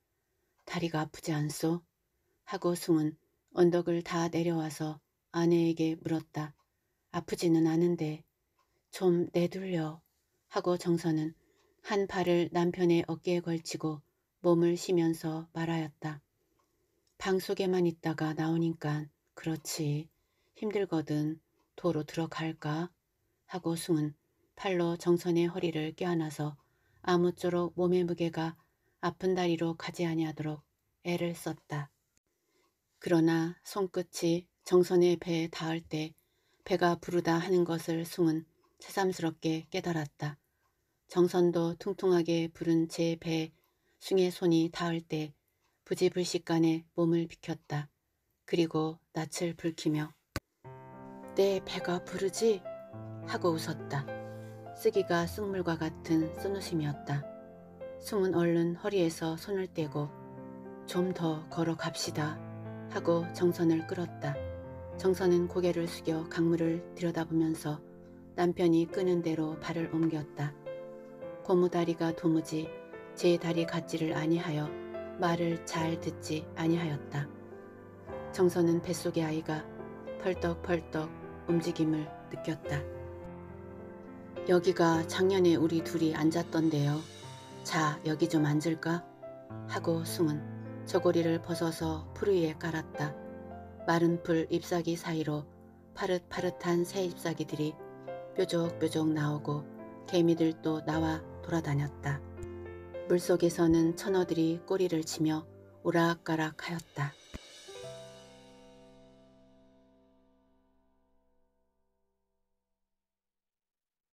다리가 아프지 않소? 하고 숭은 언덕을 다 내려와서 아내에게 물었다. 아프지는 않은데 좀 내둘려 하고 정선은 한 팔을 남편의 어깨에 걸치고 몸을 쉬면서 말하였다. 방 속에만 있다가 나오니까 그렇지 힘들거든 도로 들어갈까 하고 숭은 팔로 정선의 허리를 껴안아서 아무쪼록 몸의 무게가 아픈 다리로 가지 아니하도록 애를 썼다. 그러나 손끝이 정선의 배에 닿을 때 배가 부르다 하는 것을 숭은 새삼스럽게 깨달았다. 정선도 퉁퉁하게 부른 제 배에 숭의 손이 닿을 때 부지불식간에 몸을 비켰다. 그리고 낯을 붉히며 내 배가 부르지 하고 웃었다. 쓰기가 쑥물과 같은 쓴웃음이었다. 숨은 얼른 허리에서 손을 떼고 좀 더 걸어갑시다 하고 정선을 끌었다. 정선은 고개를 숙여 강물을 들여다보면서 남편이 끄는 대로 발을 옮겼다. 고무다리가 도무지 제 다리 같지를 아니하여 말을 잘 듣지 아니하였다. 정선은 뱃속의 아이가 펄떡펄떡 움직임을 느꼈다. 여기가 작년에 우리 둘이 앉았던데요. 자, 여기 좀 앉을까? 하고 숭은 저고리를 벗어서 풀 위에 깔았다. 마른 풀 잎사귀 사이로 파릇파릇한 새 잎사귀들이 뾰족뾰족 나오고 개미들도 나와 돌아다녔다. 물속에서는 천어들이 꼬리를 치며 오락가락 하였다.